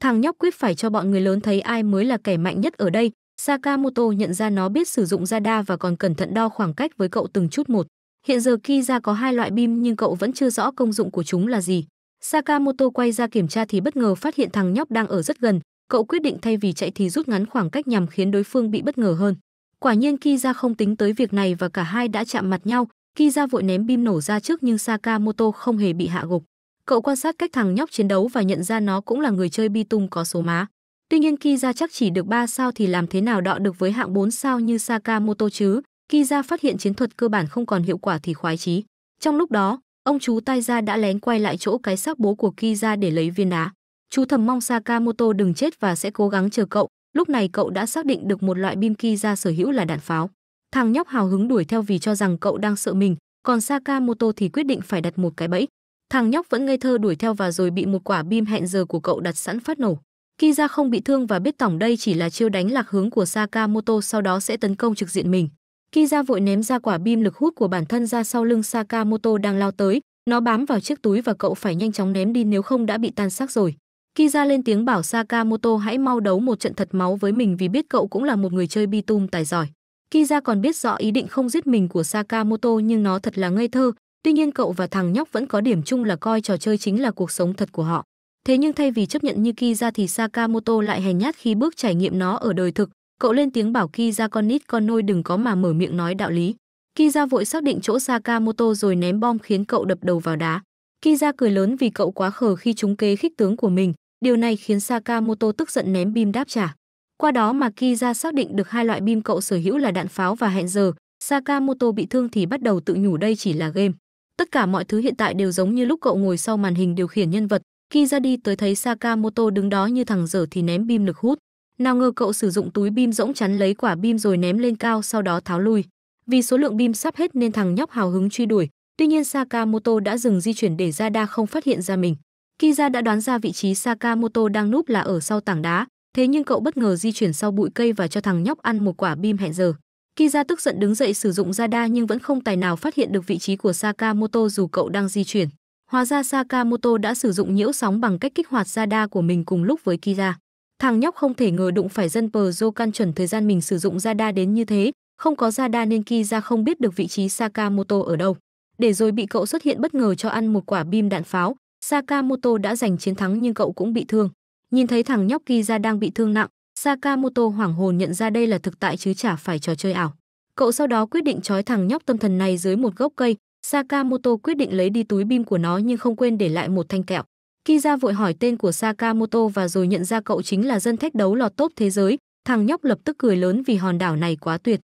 Thằng nhóc quyết phải cho bọn người lớn thấy ai mới là kẻ mạnh nhất ở đây. Sakamoto nhận ra nó biết sử dụng ra đa và còn cẩn thận đo khoảng cách với cậu từng chút một. Hiện giờ Kiza có hai loại bim nhưng cậu vẫn chưa rõ công dụng của chúng là gì. Sakamoto quay ra kiểm tra thì bất ngờ phát hiện thằng nhóc đang ở rất gần, cậu quyết định thay vì chạy thì rút ngắn khoảng cách nhằm khiến đối phương bị bất ngờ hơn. Quả nhiên Kiza không tính tới việc này và cả hai đã chạm mặt nhau, Kiza vội ném bim nổ ra trước nhưng Sakamoto không hề bị hạ gục. Cậu quan sát cách thằng nhóc chiến đấu và nhận ra nó cũng là người chơi bi tung có số má. Tuy nhiên Kiza chắc chỉ được 3 sao thì làm thế nào đọ được với hạng 4 sao như Sakamoto chứ? Kiza phát hiện chiến thuật cơ bản không còn hiệu quả thì khoái chí. Trong lúc đó, ông chú Taija đã lén quay lại chỗ cái xác bố của Kiza để lấy viên đá. Chú thầm mong Sakamoto đừng chết và sẽ cố gắng chờ cậu. Lúc này cậu đã xác định được một loại bim ki ra sở hữu là đạn pháo. Thằng nhóc hào hứng đuổi theo vì cho rằng cậu đang sợ mình, còn Sakamoto thì quyết định phải đặt một cái bẫy. Thằng nhóc vẫn ngây thơ đuổi theo và rồi bị một quả bim hẹn giờ của cậu đặt sẵn phát nổ. Ki ra không bị thương và biết tổng đây chỉ là chiêu đánh lạc hướng của Sakamoto sau đó sẽ tấn công trực diện mình. Ki ra vội ném ra quả bim lực hút của bản thân ra sau lưng Sakamoto đang lao tới, nó bám vào chiếc túi và cậu phải nhanh chóng ném đi nếu không đã bị tan xác rồi. Kiza lên tiếng bảo Sakamoto hãy mau đấu một trận thật máu với mình vì biết cậu cũng là một người chơi Bitum tài giỏi. Kiza còn biết rõ ý định không giết mình của Sakamoto nhưng nó thật là ngây thơ, tuy nhiên cậu và thằng nhóc vẫn có điểm chung là coi trò chơi chính là cuộc sống thật của họ. Thế nhưng thay vì chấp nhận như Kiza thì Sakamoto lại hèn nhát khi bước trải nghiệm nó ở đời thực, cậu lên tiếng bảo Kiza con nít con nôi đừng có mà mở miệng nói đạo lý. Kiza vội xác định chỗ Sakamoto rồi ném bom khiến cậu đập đầu vào đá. Kiza cười lớn vì cậu quá khờ khi trúng kế khích tướng của mình, Điều này khiến Sakamoto tức giận ném bim đáp trả. Qua đó mà Kiza xác định được hai loại bim cậu sở hữu là đạn pháo và hẹn giờ, Sakamoto bị thương thì bắt đầu tự nhủ đây chỉ là game. Tất cả mọi thứ hiện tại đều giống như lúc cậu ngồi sau màn hình điều khiển nhân vật, Kiza đi tới thấy Sakamoto đứng đó như thằng dở thì ném bim lực hút. Nào ngờ cậu sử dụng túi bim rỗng chắn lấy quả bim rồi ném lên cao sau đó tháo lui. Vì số lượng bim sắp hết nên thằng nhóc hào hứng truy đuổi, tuy nhiên Sakamoto đã dừng di chuyển để Zada không phát hiện ra mình. Kiza đã đoán ra vị trí Sakamoto đang núp là ở sau tảng đá, thế nhưng cậu bất ngờ di chuyển sau bụi cây và cho thằng nhóc ăn một quả bim hẹn giờ. Kiza tức giận đứng dậy sử dụng Zada nhưng vẫn không tài nào phát hiện được vị trí của Sakamoto dù cậu đang di chuyển. Hóa ra Sakamoto đã sử dụng nhiễu sóng bằng cách kích hoạt Zada của mình cùng lúc với Kiza. Thằng nhóc không thể ngờ đụng phải dân pờ do căn chuẩn thời gian mình sử dụng Zada đến như thế, không có Zada nên Kiza không biết được vị trí Sakamoto ở đâu. Để rồi bị cậu xuất hiện bất ngờ cho ăn một quả bim đạn pháo, Sakamoto đã giành chiến thắng nhưng cậu cũng bị thương. Nhìn thấy thằng nhóc Kiza đang bị thương nặng, Sakamoto hoảng hồn nhận ra đây là thực tại chứ chả phải trò chơi ảo. Cậu sau đó quyết định trói thằng nhóc tâm thần này dưới một gốc cây, Sakamoto quyết định lấy đi túi bim của nó nhưng không quên để lại một thanh kẹo. Kiza vội hỏi tên của Sakamoto và rồi nhận ra cậu chính là dân thách đấu lọt top thế giới, thằng nhóc lập tức cười lớn vì hòn đảo này quá tuyệt.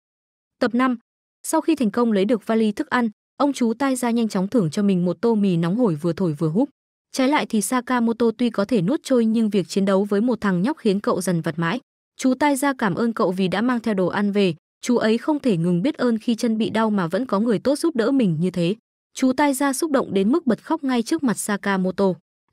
Tập 5 Sau khi thành công lấy được vali thức ăn, ông chú tai ra nhanh chóng thưởng cho mình một tô mì nóng hổi vừa thổi vừa húp. Trái lại thì Sakamoto tuy có thể nuốt trôi nhưng việc chiến đấu với một thằng nhóc khiến cậu dần vật mãi. Chú tai ra cảm ơn cậu vì đã mang theo đồ ăn về, chú ấy không thể ngừng biết ơn khi chân bị đau mà vẫn có người tốt giúp đỡ mình như thế. Chú tai ra xúc động đến mức bật khóc ngay trước mặt Sakamoto.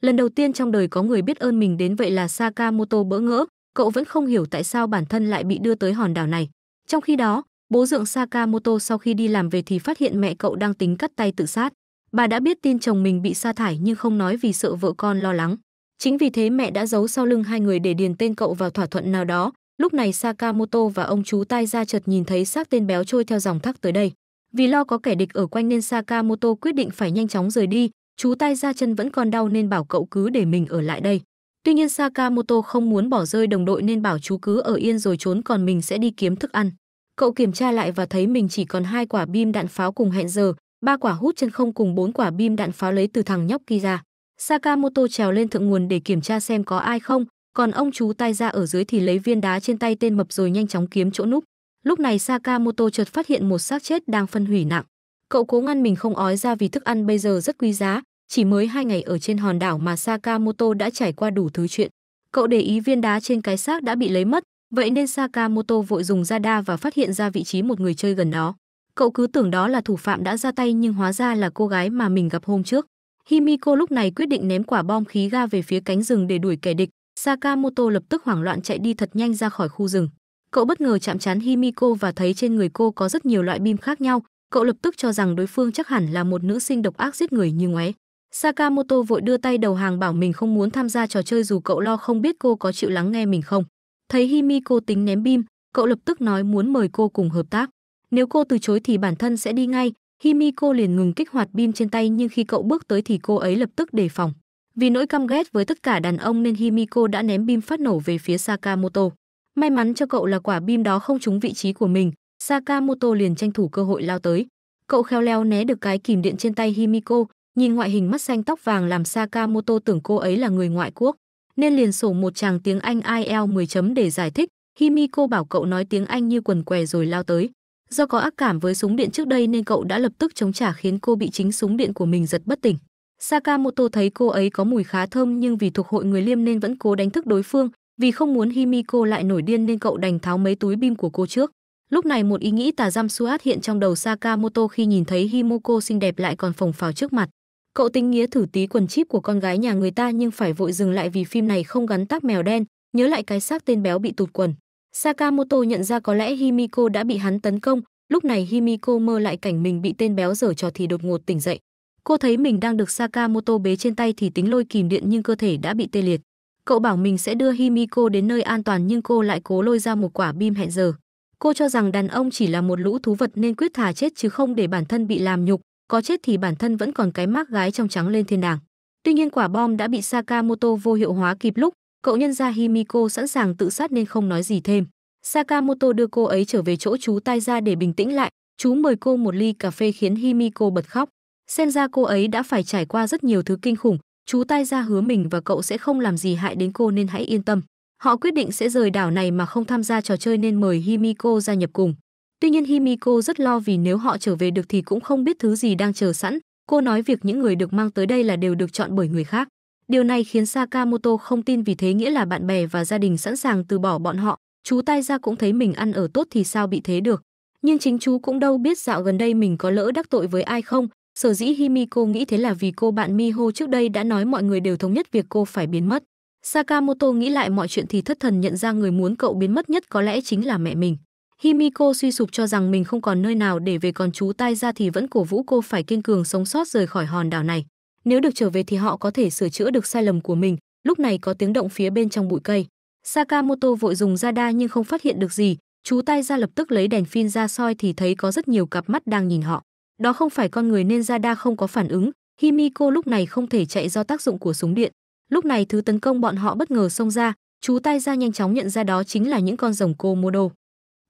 Lần đầu tiên trong đời có người biết ơn mình đến vậy là Sakamoto bỡ ngỡ, cậu vẫn không hiểu tại sao bản thân lại bị đưa tới hòn đảo này. Trong khi đó, bố dượng Sakamoto sau khi đi làm về thì phát hiện mẹ cậu đang tính cắt tay tự sát. Bà đã biết tin chồng mình bị sa thải nhưng không nói vì sợ vợ con lo lắng. Chính vì thế mẹ đã giấu sau lưng hai người để điền tên cậu vào thỏa thuận nào đó. Lúc này Sakamoto và ông chú tai ra chợt nhìn thấy xác tên béo trôi theo dòng thác tới đây. Vì lo có kẻ địch ở quanh nên Sakamoto quyết định phải nhanh chóng rời đi, chú tai ra chân vẫn còn đau nên bảo cậu cứ để mình ở lại đây. Tuy nhiên Sakamoto không muốn bỏ rơi đồng đội nên bảo chú cứ ở yên rồi trốn còn mình sẽ đi kiếm thức ăn. Cậu kiểm tra lại và thấy mình chỉ còn hai quả bim đạn pháo cùng hẹn giờ, ba quả hút chân không cùng bốn quả bim đạn pháo lấy từ thằng nhóc kia ra. Sakamoto trèo lên thượng nguồn để kiểm tra xem có ai không, còn ông chú tay ra ở dưới thì lấy viên đá trên tay tên mập rồi nhanh chóng kiếm chỗ núp. Lúc này Sakamoto chợt phát hiện một xác chết đang phân hủy nặng. Cậu cố ngăn mình không ói ra vì thức ăn bây giờ rất quý giá, chỉ mới hai ngày ở trên hòn đảo mà Sakamoto đã trải qua đủ thứ chuyện. Cậu để ý viên đá trên cái xác đã bị lấy mất, vậy nên Sakamoto vội dùng radar và phát hiện ra vị trí một người chơi gần đó. Cậu cứ tưởng đó là thủ phạm đã ra tay nhưng hóa ra là cô gái mà mình gặp hôm trước. Himiko lúc này quyết định ném quả bom khí ga về phía cánh rừng để đuổi kẻ địch. Sakamoto lập tức hoảng loạn chạy đi thật nhanh ra khỏi khu rừng. Cậu bất ngờ chạm trán Himiko và thấy trên người cô có rất nhiều loại bim khác nhau. Cậu lập tức cho rằng đối phương chắc hẳn là một nữ sinh độc ác giết người như ngoé. Sakamoto vội đưa tay đầu hàng bảo mình không muốn tham gia trò chơi dù cậu lo không biết cô có chịu lắng nghe mình không. Thấy Himiko tính ném bim, cậu lập tức nói muốn mời cô cùng hợp tác. Nếu cô từ chối thì bản thân sẽ đi ngay. Himiko liền ngừng kích hoạt bim trên tay nhưng khi cậu bước tới thì cô ấy lập tức đề phòng. Vì nỗi căm ghét với tất cả đàn ông nên Himiko đã ném bim phát nổ về phía Sakamoto. May mắn cho cậu là quả bim đó không trúng vị trí của mình, Sakamoto liền tranh thủ cơ hội lao tới. Cậu khéo léo né được cái kìm điện trên tay Himiko, nhìn ngoại hình mắt xanh tóc vàng làm Sakamoto tưởng cô ấy là người ngoại quốc, nên liền sổ một chàng tiếng Anh IELTS 10 chấm để giải thích. Himiko bảo cậu nói tiếng Anh như quần què rồi lao tới. Do có ác cảm với súng điện trước đây nên cậu đã lập tức chống trả khiến cô bị chính súng điện của mình giật bất tỉnh. Sakamoto thấy cô ấy có mùi khá thơm nhưng vì thuộc hội người liêm nên vẫn cố đánh thức đối phương, vì không muốn Himiko lại nổi điên nên cậu đành tháo mấy túi bim của cô trước. Lúc này một ý nghĩ tà dăm suat hiện trong đầu Sakamoto khi nhìn thấy Himoko xinh đẹp lại còn phồng phào trước mặt. Cậu tính nghĩa thử tí quần chip của con gái nhà người ta nhưng phải vội dừng lại vì phim này không gắn tác mèo đen, nhớ lại cái xác tên béo bị tụt quần. Sakamoto nhận ra có lẽ Himiko đã bị hắn tấn công, lúc này Himiko mơ lại cảnh mình bị tên béo dở trò thì đột ngột tỉnh dậy. Cô thấy mình đang được Sakamoto bế trên tay thì tính lôi kìm điện nhưng cơ thể đã bị tê liệt. Cậu bảo mình sẽ đưa Himiko đến nơi an toàn nhưng cô lại cố lôi ra một quả bim hẹn giờ. Cô cho rằng đàn ông chỉ là một lũ thú vật nên quyết thà chết chứ không để bản thân bị làm nhục, có chết thì bản thân vẫn còn cái mác gái trong trắng lên thiên đàng. Tuy nhiên quả bom đã bị Sakamoto vô hiệu hóa kịp lúc, Cậu nhân ra Himiko sẵn sàng tự sát nên không nói gì thêm. Sakamoto đưa cô ấy trở về chỗ chú tai ra để bình tĩnh lại. Chú mời cô một ly cà phê khiến Himiko bật khóc. Xem ra cô ấy đã phải trải qua rất nhiều thứ kinh khủng. Chú tai ra hứa mình và cậu sẽ không làm gì hại đến cô nên hãy yên tâm. Họ quyết định sẽ rời đảo này mà không tham gia trò chơi nên mời Himiko gia nhập cùng. Tuy nhiên Himiko rất lo vì nếu họ trở về được thì cũng không biết thứ gì đang chờ sẵn. Cô nói việc những người được mang tới đây là đều được chọn bởi người khác. Điều này khiến Sakamoto không tin vì thế nghĩa là bạn bè và gia đình sẵn sàng từ bỏ bọn họ, chú tai ra cũng thấy mình ăn ở tốt thì sao bị thế được. Nhưng chính chú cũng đâu biết dạo gần đây mình có lỡ đắc tội với ai không, sở dĩ Himiko nghĩ thế là vì cô bạn Miho trước đây đã nói mọi người đều thống nhất việc cô phải biến mất. Sakamoto nghĩ lại mọi chuyện thì thất thần nhận ra người muốn cậu biến mất nhất có lẽ chính là mẹ mình. Himiko suy sụp cho rằng mình không còn nơi nào để về còn chú tai ra thì vẫn cổ vũ cô phải kiên cường sống sót rời khỏi hòn đảo này. Nếu được trở về thì họ có thể sửa chữa được sai lầm của mình. Lúc này có tiếng động phía bên trong bụi cây. Sakamoto vội dùng radar nhưng không phát hiện được gì, chú tay ra lập tức lấy đèn pin ra soi thì thấy có rất nhiều cặp mắt đang nhìn họ. Đó không phải con người nên radar không có phản ứng, Himiko lúc này không thể chạy do tác dụng của súng điện. Lúc này thứ tấn công bọn họ bất ngờ xông ra, chú tay ra nhanh chóng nhận ra đó chính là những con rồng Komodo.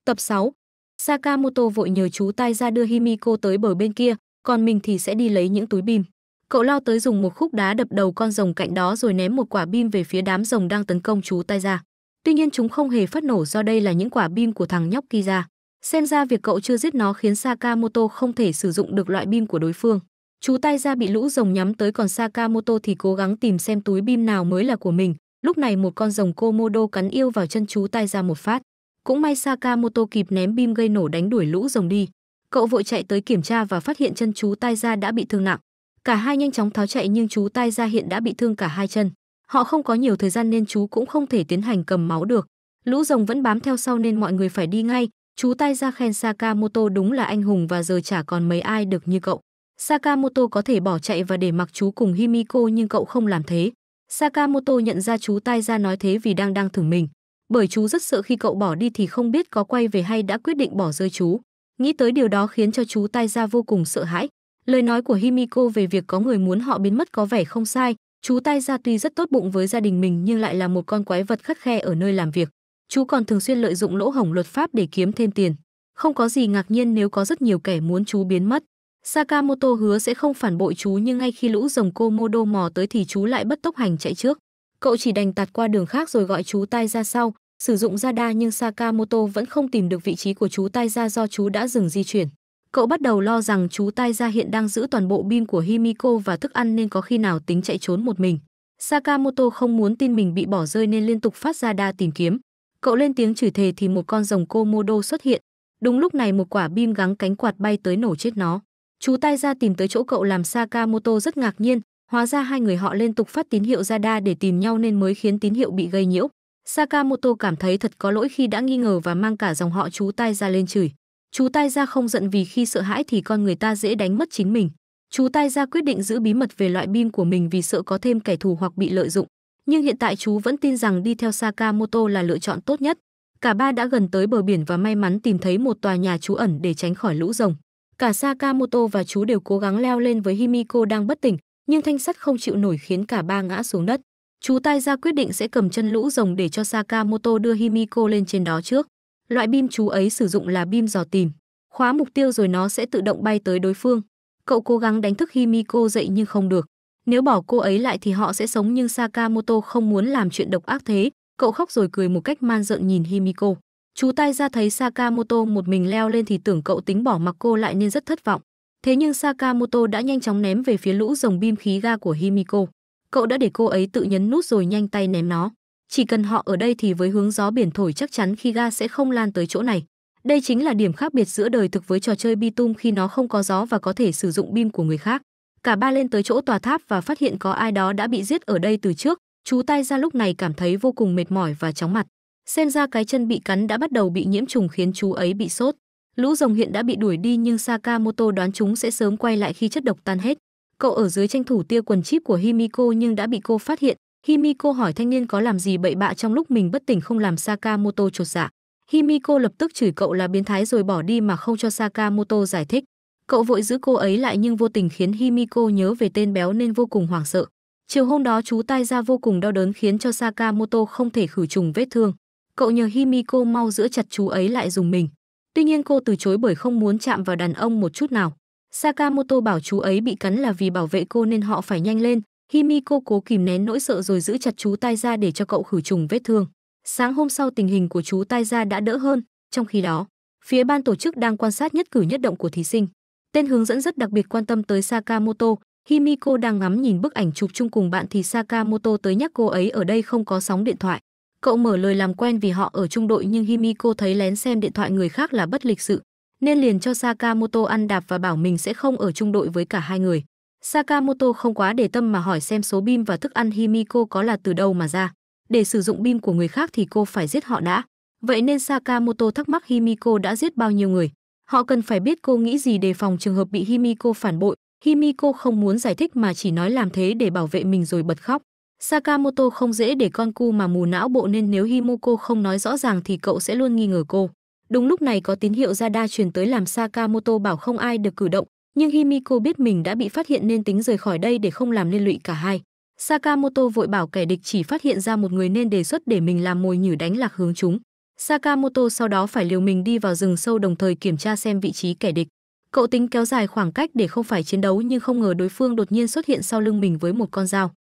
Tập 6 Sakamoto vội nhờ chú tay ra đưa Himiko tới bờ bên kia, còn mình thì sẽ đi lấy những túi bìm cậu lao tới dùng một khúc đá đập đầu con rồng cạnh đó rồi ném một quả bim về phía đám rồng đang tấn công chú tay ra tuy nhiên chúng không hề phát nổ do đây là những quả bim của thằng nhóc kia xem ra việc cậu chưa giết nó khiến sakamoto không thể sử dụng được loại bim của đối phương chú tay ra bị lũ rồng nhắm tới còn sakamoto thì cố gắng tìm xem túi bim nào mới là của mình lúc này một con rồng komodo cắn yêu vào chân chú tay ra một phát cũng may sakamoto kịp ném bim gây nổ đánh đuổi lũ rồng đi cậu vội chạy tới kiểm tra và phát hiện chân chú tay ra đã bị thương nặng Cả hai nhanh chóng tháo chạy nhưng chú Tai Ra hiện đã bị thương cả hai chân. Họ không có nhiều thời gian nên chú cũng không thể tiến hành cầm máu được. Lũ rồng vẫn bám theo sau nên mọi người phải đi ngay. Chú Tai Ra khen Sakamoto đúng là anh hùng và giờ chả còn mấy ai được như cậu. Sakamoto có thể bỏ chạy và để mặc chú cùng Himiko nhưng cậu không làm thế. Sakamoto nhận ra chú Tai Ra nói thế vì đang đang thử mình. Bởi chú rất sợ khi cậu bỏ đi thì không biết có quay về hay đã quyết định bỏ rơi chú. Nghĩ tới điều đó khiến cho chú Tai Ra vô cùng sợ hãi. Lời nói của Himiko về việc có người muốn họ biến mất có vẻ không sai, chú tay ra tuy rất tốt bụng với gia đình mình nhưng lại là một con quái vật khắt khe ở nơi làm việc. Chú còn thường xuyên lợi dụng lỗ hổng luật pháp để kiếm thêm tiền. Không có gì ngạc nhiên nếu có rất nhiều kẻ muốn chú biến mất. Sakamoto hứa sẽ không phản bội chú nhưng ngay khi lũ rồng Komodo mò tới thì chú lại bất tốc hành chạy trước. Cậu chỉ đành tạt qua đường khác rồi gọi chú tai ra sau, sử dụng radar nhưng Sakamoto vẫn không tìm được vị trí của chú tai ra do chú đã dừng di chuyển. Cậu bắt đầu lo rằng chú tai ra hiện đang giữ toàn bộ pin của Himiko và thức ăn nên có khi nào tính chạy trốn một mình. Sakamoto không muốn tin mình bị bỏ rơi nên liên tục phát ra đa tìm kiếm. Cậu lên tiếng chửi thề thì một con rồng Komodo xuất hiện. Đúng lúc này một quả bim gắng cánh quạt bay tới nổ chết nó. Chú tai ra tìm tới chỗ cậu làm Sakamoto rất ngạc nhiên, hóa ra hai người họ liên tục phát tín hiệu ra radar để tìm nhau nên mới khiến tín hiệu bị gây nhiễu. Sakamoto cảm thấy thật có lỗi khi đã nghi ngờ và mang cả dòng họ chú tai ra lên chửi. Chú tai ra không giận vì khi sợ hãi thì con người ta dễ đánh mất chính mình. Chú tai ra quyết định giữ bí mật về loại bim của mình vì sợ có thêm kẻ thù hoặc bị lợi dụng. Nhưng hiện tại chú vẫn tin rằng đi theo Sakamoto là lựa chọn tốt nhất. Cả ba đã gần tới bờ biển và may mắn tìm thấy một tòa nhà trú ẩn để tránh khỏi lũ rồng. Cả Sakamoto và chú đều cố gắng leo lên với Himiko đang bất tỉnh, nhưng thanh sắt không chịu nổi khiến cả ba ngã xuống đất. Chú tai ra quyết định sẽ cầm chân lũ rồng để cho Sakamoto đưa Himiko lên trên đó trước. Loại bim chú ấy sử dụng là bim dò tìm. Khóa mục tiêu rồi nó sẽ tự động bay tới đối phương. Cậu cố gắng đánh thức Himiko dậy nhưng không được. Nếu bỏ cô ấy lại thì họ sẽ sống nhưng Sakamoto không muốn làm chuyện độc ác thế. Cậu khóc rồi cười một cách man rợn nhìn Himiko. Chú tay ra thấy Sakamoto một mình leo lên thì tưởng cậu tính bỏ mặc cô lại nên rất thất vọng. Thế nhưng Sakamoto đã nhanh chóng ném về phía lũ dòng bim khí ga của Himiko. Cậu đã để cô ấy tự nhấn nút rồi nhanh tay ném nó chỉ cần họ ở đây thì với hướng gió biển thổi chắc chắn khi ga sẽ không lan tới chỗ này. Đây chính là điểm khác biệt giữa đời thực với trò chơi bitum khi nó không có gió và có thể sử dụng bim của người khác. Cả ba lên tới chỗ tòa tháp và phát hiện có ai đó đã bị giết ở đây từ trước. Chú tay ra lúc này cảm thấy vô cùng mệt mỏi và chóng mặt. Xem ra cái chân bị cắn đã bắt đầu bị nhiễm trùng khiến chú ấy bị sốt. Lũ rồng hiện đã bị đuổi đi nhưng Sakamoto đoán chúng sẽ sớm quay lại khi chất độc tan hết. Cậu ở dưới tranh thủ tia quần chip của Himiko nhưng đã bị cô phát hiện, Himiko hỏi thanh niên có làm gì bậy bạ trong lúc mình bất tỉnh không làm Sakamoto chột dạ. Himiko lập tức chửi cậu là biến thái rồi bỏ đi mà không cho Sakamoto giải thích. Cậu vội giữ cô ấy lại nhưng vô tình khiến Himiko nhớ về tên béo nên vô cùng hoảng sợ. Chiều hôm đó chú tai ra vô cùng đau đớn khiến cho Sakamoto không thể khử trùng vết thương. Cậu nhờ Himiko mau giữ chặt chú ấy lại dùng mình. Tuy nhiên cô từ chối bởi không muốn chạm vào đàn ông một chút nào. Sakamoto bảo chú ấy bị cắn là vì bảo vệ cô nên họ phải nhanh lên, Himiko cố kìm nén nỗi sợ rồi giữ chặt chú tai ra để cho cậu khử trùng vết thương. Sáng hôm sau tình hình của chú tai ra đã đỡ hơn, trong khi đó, phía ban tổ chức đang quan sát nhất cử nhất động của thí sinh. Tên hướng dẫn rất đặc biệt quan tâm tới Sakamoto, Himiko đang ngắm nhìn bức ảnh chụp chung cùng bạn thì Sakamoto tới nhắc cô ấy ở đây không có sóng điện thoại. Cậu mở lời làm quen vì họ ở trung đội nhưng Himiko thấy lén xem điện thoại người khác là bất lịch sự, nên liền cho Sakamoto ăn đạp và bảo mình sẽ không ở trung đội với cả hai người. Sakamoto không quá để tâm mà hỏi xem số bim và thức ăn Himiko có là từ đâu mà ra. Để sử dụng bim của người khác thì cô phải giết họ đã. Vậy nên Sakamoto thắc mắc Himiko đã giết bao nhiêu người. Họ cần phải biết cô nghĩ gì để phòng trường hợp bị Himiko phản bội. Himiko không muốn giải thích mà chỉ nói làm thế để bảo vệ mình rồi bật khóc. Sakamoto không dễ để con cu mà mù não bộ nên nếu Himoko không nói rõ ràng thì cậu sẽ luôn nghi ngờ cô. Đúng lúc này có tín hiệu ra đa truyền tới làm Sakamoto bảo không ai được cử động, nhưng Himiko biết mình đã bị phát hiện nên tính rời khỏi đây để không làm liên lụy cả hai. Sakamoto vội bảo kẻ địch chỉ phát hiện ra một người nên đề xuất để mình làm mồi nhử đánh lạc hướng chúng. Sakamoto sau đó phải liều mình đi vào rừng sâu đồng thời kiểm tra xem vị trí kẻ địch. Cậu tính kéo dài khoảng cách để không phải chiến đấu nhưng không ngờ đối phương đột nhiên xuất hiện sau lưng mình với một con dao.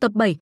Tập 7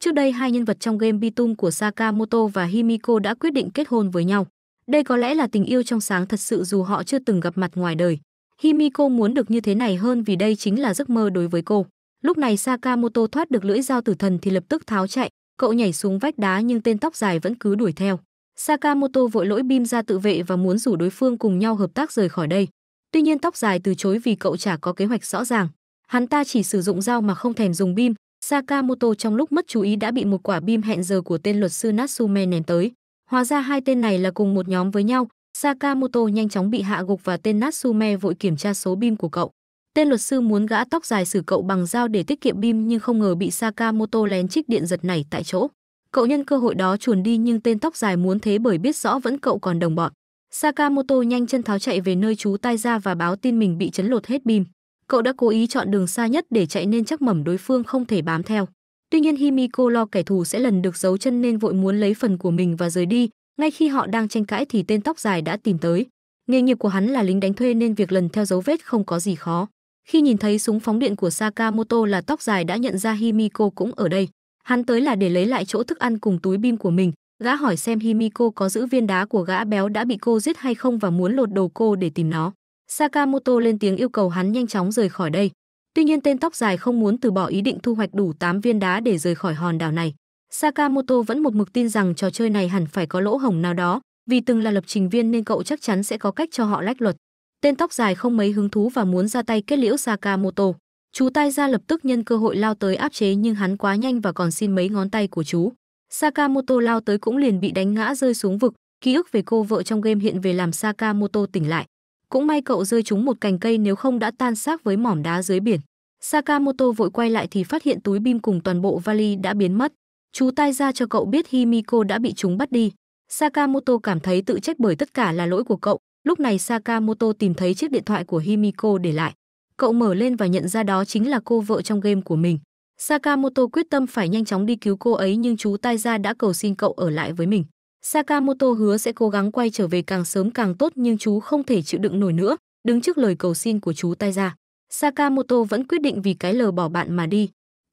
Trước đây hai nhân vật trong game Bitum của Sakamoto và Himiko đã quyết định kết hôn với nhau. Đây có lẽ là tình yêu trong sáng thật sự dù họ chưa từng gặp mặt ngoài đời. Himiko muốn được như thế này hơn vì đây chính là giấc mơ đối với cô. Lúc này Sakamoto thoát được lưỡi dao tử thần thì lập tức tháo chạy, cậu nhảy xuống vách đá nhưng tên tóc dài vẫn cứ đuổi theo. Sakamoto vội lỗi bim ra tự vệ và muốn rủ đối phương cùng nhau hợp tác rời khỏi đây. Tuy nhiên tóc dài từ chối vì cậu chả có kế hoạch rõ ràng. Hắn ta chỉ sử dụng dao mà không thèm dùng bim. Sakamoto trong lúc mất chú ý đã bị một quả bim hẹn giờ của tên luật sư Natsume ném tới. Hóa ra hai tên này là cùng một nhóm với nhau, Sakamoto nhanh chóng bị hạ gục và tên Natsume vội kiểm tra số bim của cậu. Tên luật sư muốn gã tóc dài xử cậu bằng dao để tiết kiệm bim nhưng không ngờ bị Sakamoto lén trích điện giật này tại chỗ. Cậu nhân cơ hội đó chuồn đi nhưng tên tóc dài muốn thế bởi biết rõ vẫn cậu còn đồng bọn. Sakamoto nhanh chân tháo chạy về nơi chú tai ra và báo tin mình bị chấn lột hết bim. Cậu đã cố ý chọn đường xa nhất để chạy nên chắc mẩm đối phương không thể bám theo. Tuy nhiên Himiko lo kẻ thù sẽ lần được giấu chân nên vội muốn lấy phần của mình và rời đi, ngay khi họ đang tranh cãi thì tên tóc dài đã tìm tới. Nghề nghiệp của hắn là lính đánh thuê nên việc lần theo dấu vết không có gì khó. Khi nhìn thấy súng phóng điện của Sakamoto là tóc dài đã nhận ra Himiko cũng ở đây. Hắn tới là để lấy lại chỗ thức ăn cùng túi bim của mình. Gã hỏi xem Himiko có giữ viên đá của gã béo đã bị cô giết hay không và muốn lột đồ cô để tìm nó. Sakamoto lên tiếng yêu cầu hắn nhanh chóng rời khỏi đây. Tuy nhiên tên tóc dài không muốn từ bỏ ý định thu hoạch đủ 8 viên đá để rời khỏi hòn đảo này. Sakamoto vẫn một mực tin rằng trò chơi này hẳn phải có lỗ hổng nào đó, vì từng là lập trình viên nên cậu chắc chắn sẽ có cách cho họ lách luật. Tên tóc dài không mấy hứng thú và muốn ra tay kết liễu Sakamoto. Chú tai ra lập tức nhân cơ hội lao tới áp chế nhưng hắn quá nhanh và còn xin mấy ngón tay của chú. Sakamoto lao tới cũng liền bị đánh ngã rơi xuống vực, ký ức về cô vợ trong game hiện về làm Sakamoto tỉnh lại. Cũng may cậu rơi trúng một cành cây nếu không đã tan xác với mỏm đá dưới biển. Sakamoto vội quay lại thì phát hiện túi bim cùng toàn bộ vali đã biến mất. Chú tai ra cho cậu biết Himiko đã bị chúng bắt đi. Sakamoto cảm thấy tự trách bởi tất cả là lỗi của cậu. Lúc này Sakamoto tìm thấy chiếc điện thoại của Himiko để lại. Cậu mở lên và nhận ra đó chính là cô vợ trong game của mình. Sakamoto quyết tâm phải nhanh chóng đi cứu cô ấy nhưng chú tai ra đã cầu xin cậu ở lại với mình. Sakamoto hứa sẽ cố gắng quay trở về càng sớm càng tốt nhưng chú không thể chịu đựng nổi nữa, đứng trước lời cầu xin của chú tai ra. Sakamoto vẫn quyết định vì cái lờ bỏ bạn mà đi.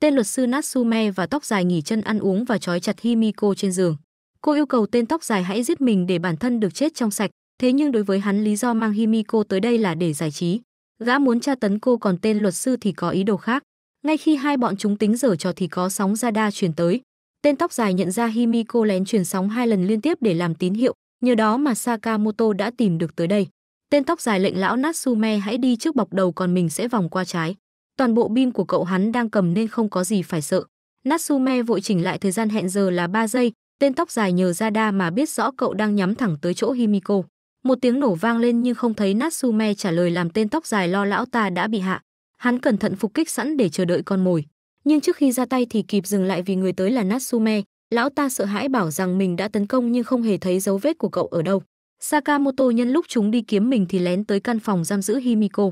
Tên luật sư Natsume và tóc dài nghỉ chân ăn uống và trói chặt Himiko trên giường. Cô yêu cầu tên tóc dài hãy giết mình để bản thân được chết trong sạch, thế nhưng đối với hắn lý do mang Himiko tới đây là để giải trí. Gã muốn tra tấn cô còn tên luật sư thì có ý đồ khác. Ngay khi hai bọn chúng tính dở trò thì có sóng ra đa truyền tới. Tên tóc dài nhận ra Himiko lén truyền sóng hai lần liên tiếp để làm tín hiệu, nhờ đó mà Sakamoto đã tìm được tới đây. Tên tóc dài lệnh lão Natsume hãy đi trước bọc đầu còn mình sẽ vòng qua trái. Toàn bộ pin của cậu hắn đang cầm nên không có gì phải sợ. Natsume vội chỉnh lại thời gian hẹn giờ là 3 giây, tên tóc dài nhờ ra đa mà biết rõ cậu đang nhắm thẳng tới chỗ Himiko. Một tiếng nổ vang lên nhưng không thấy Natsume trả lời làm tên tóc dài lo lão ta đã bị hạ. Hắn cẩn thận phục kích sẵn để chờ đợi con mồi. Nhưng trước khi ra tay thì kịp dừng lại vì người tới là Natsume. Lão ta sợ hãi bảo rằng mình đã tấn công nhưng không hề thấy dấu vết của cậu ở đâu. Sakamoto nhân lúc chúng đi kiếm mình thì lén tới căn phòng giam giữ Himiko.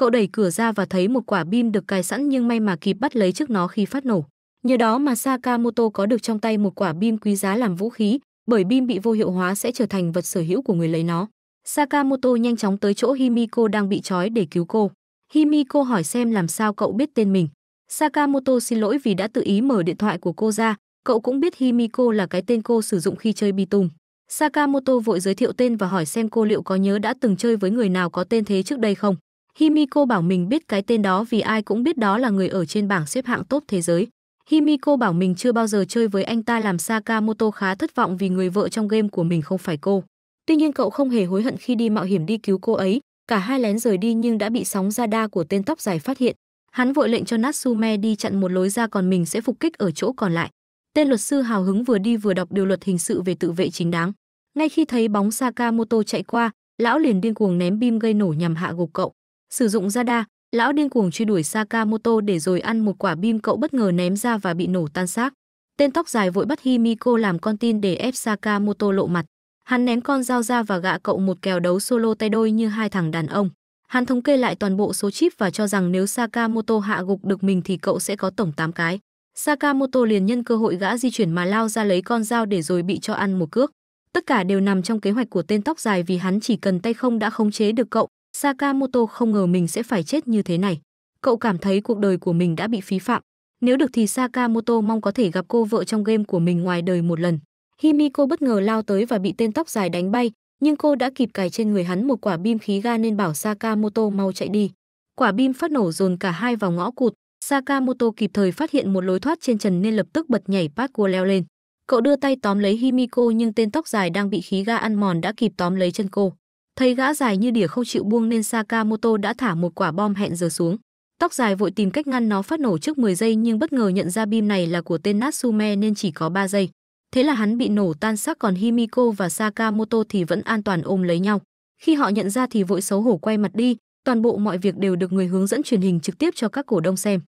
Cậu đẩy cửa ra và thấy một quả pin được cài sẵn nhưng may mà kịp bắt lấy trước nó khi phát nổ. Nhờ đó mà Sakamoto có được trong tay một quả pin quý giá làm vũ khí, bởi pin bị vô hiệu hóa sẽ trở thành vật sở hữu của người lấy nó. Sakamoto nhanh chóng tới chỗ Himiko đang bị trói để cứu cô. Himiko hỏi xem làm sao cậu biết tên mình. Sakamoto xin lỗi vì đã tự ý mở điện thoại của cô ra, cậu cũng biết Himiko là cái tên cô sử dụng khi chơi Bitum. Sakamoto vội giới thiệu tên và hỏi xem cô liệu có nhớ đã từng chơi với người nào có tên thế trước đây không. Himiko bảo mình biết cái tên đó vì ai cũng biết đó là người ở trên bảng xếp hạng top thế giới. Himiko bảo mình chưa bao giờ chơi với anh ta làm Sakamoto khá thất vọng vì người vợ trong game của mình không phải cô. Tuy nhiên cậu không hề hối hận khi đi mạo hiểm đi cứu cô ấy, cả hai lén rời đi nhưng đã bị sóng radar của tên tóc dài phát hiện. Hắn vội lệnh cho Natsume đi chặn một lối ra còn mình sẽ phục kích ở chỗ còn lại. Tên luật sư hào hứng vừa đi vừa đọc điều luật hình sự về tự vệ chính đáng. Ngay khi thấy bóng Sakamoto chạy qua, lão liền điên cuồng ném bim gây nổ nhằm hạ gục cậu. Sử dụng radar, lão điên cuồng truy đuổi Sakamoto để rồi ăn một quả bim cậu bất ngờ ném ra và bị nổ tan xác. Tên tóc dài vội bắt Himiko làm con tin để ép Sakamoto lộ mặt. Hắn ném con dao ra và gạ cậu một kèo đấu solo tay đôi như hai thằng đàn ông. Hắn thống kê lại toàn bộ số chip và cho rằng nếu Sakamoto hạ gục được mình thì cậu sẽ có tổng 8 cái. Sakamoto liền nhân cơ hội gã di chuyển mà lao ra lấy con dao để rồi bị cho ăn một cước. Tất cả đều nằm trong kế hoạch của tên tóc dài vì hắn chỉ cần tay không đã khống chế được cậu, Sakamoto không ngờ mình sẽ phải chết như thế này. Cậu cảm thấy cuộc đời của mình đã bị phí phạm. Nếu được thì Sakamoto mong có thể gặp cô vợ trong game của mình ngoài đời một lần. Himiko bất ngờ lao tới và bị tên tóc dài đánh bay, nhưng cô đã kịp cài trên người hắn một quả bim khí ga nên bảo Sakamoto mau chạy đi. Quả bim phát nổ dồn cả hai vào ngõ cụt, Sakamoto kịp thời phát hiện một lối thoát trên trần nên lập tức bật nhảy pát cua leo lên. Cậu đưa tay tóm lấy Himiko nhưng tên tóc dài đang bị khí ga ăn mòn đã kịp tóm lấy chân cô. Thấy gã dài như đỉa không chịu buông nên Sakamoto đã thả một quả bom hẹn giờ xuống. Tóc dài vội tìm cách ngăn nó phát nổ trước 10 giây nhưng bất ngờ nhận ra bim này là của tên Natsume nên chỉ có 3 giây. Thế là hắn bị nổ tan xác còn Himiko và Sakamoto thì vẫn an toàn ôm lấy nhau. Khi họ nhận ra thì vội xấu hổ quay mặt đi, toàn bộ mọi việc đều được người hướng dẫn truyền hình trực tiếp cho các cổ đông xem.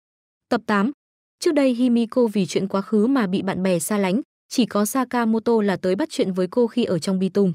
Tập 8 Trước đây Himiko vì chuyện quá khứ mà bị bạn bè xa lánh, chỉ có Sakamoto là tới bắt chuyện với cô khi ở trong Bitum.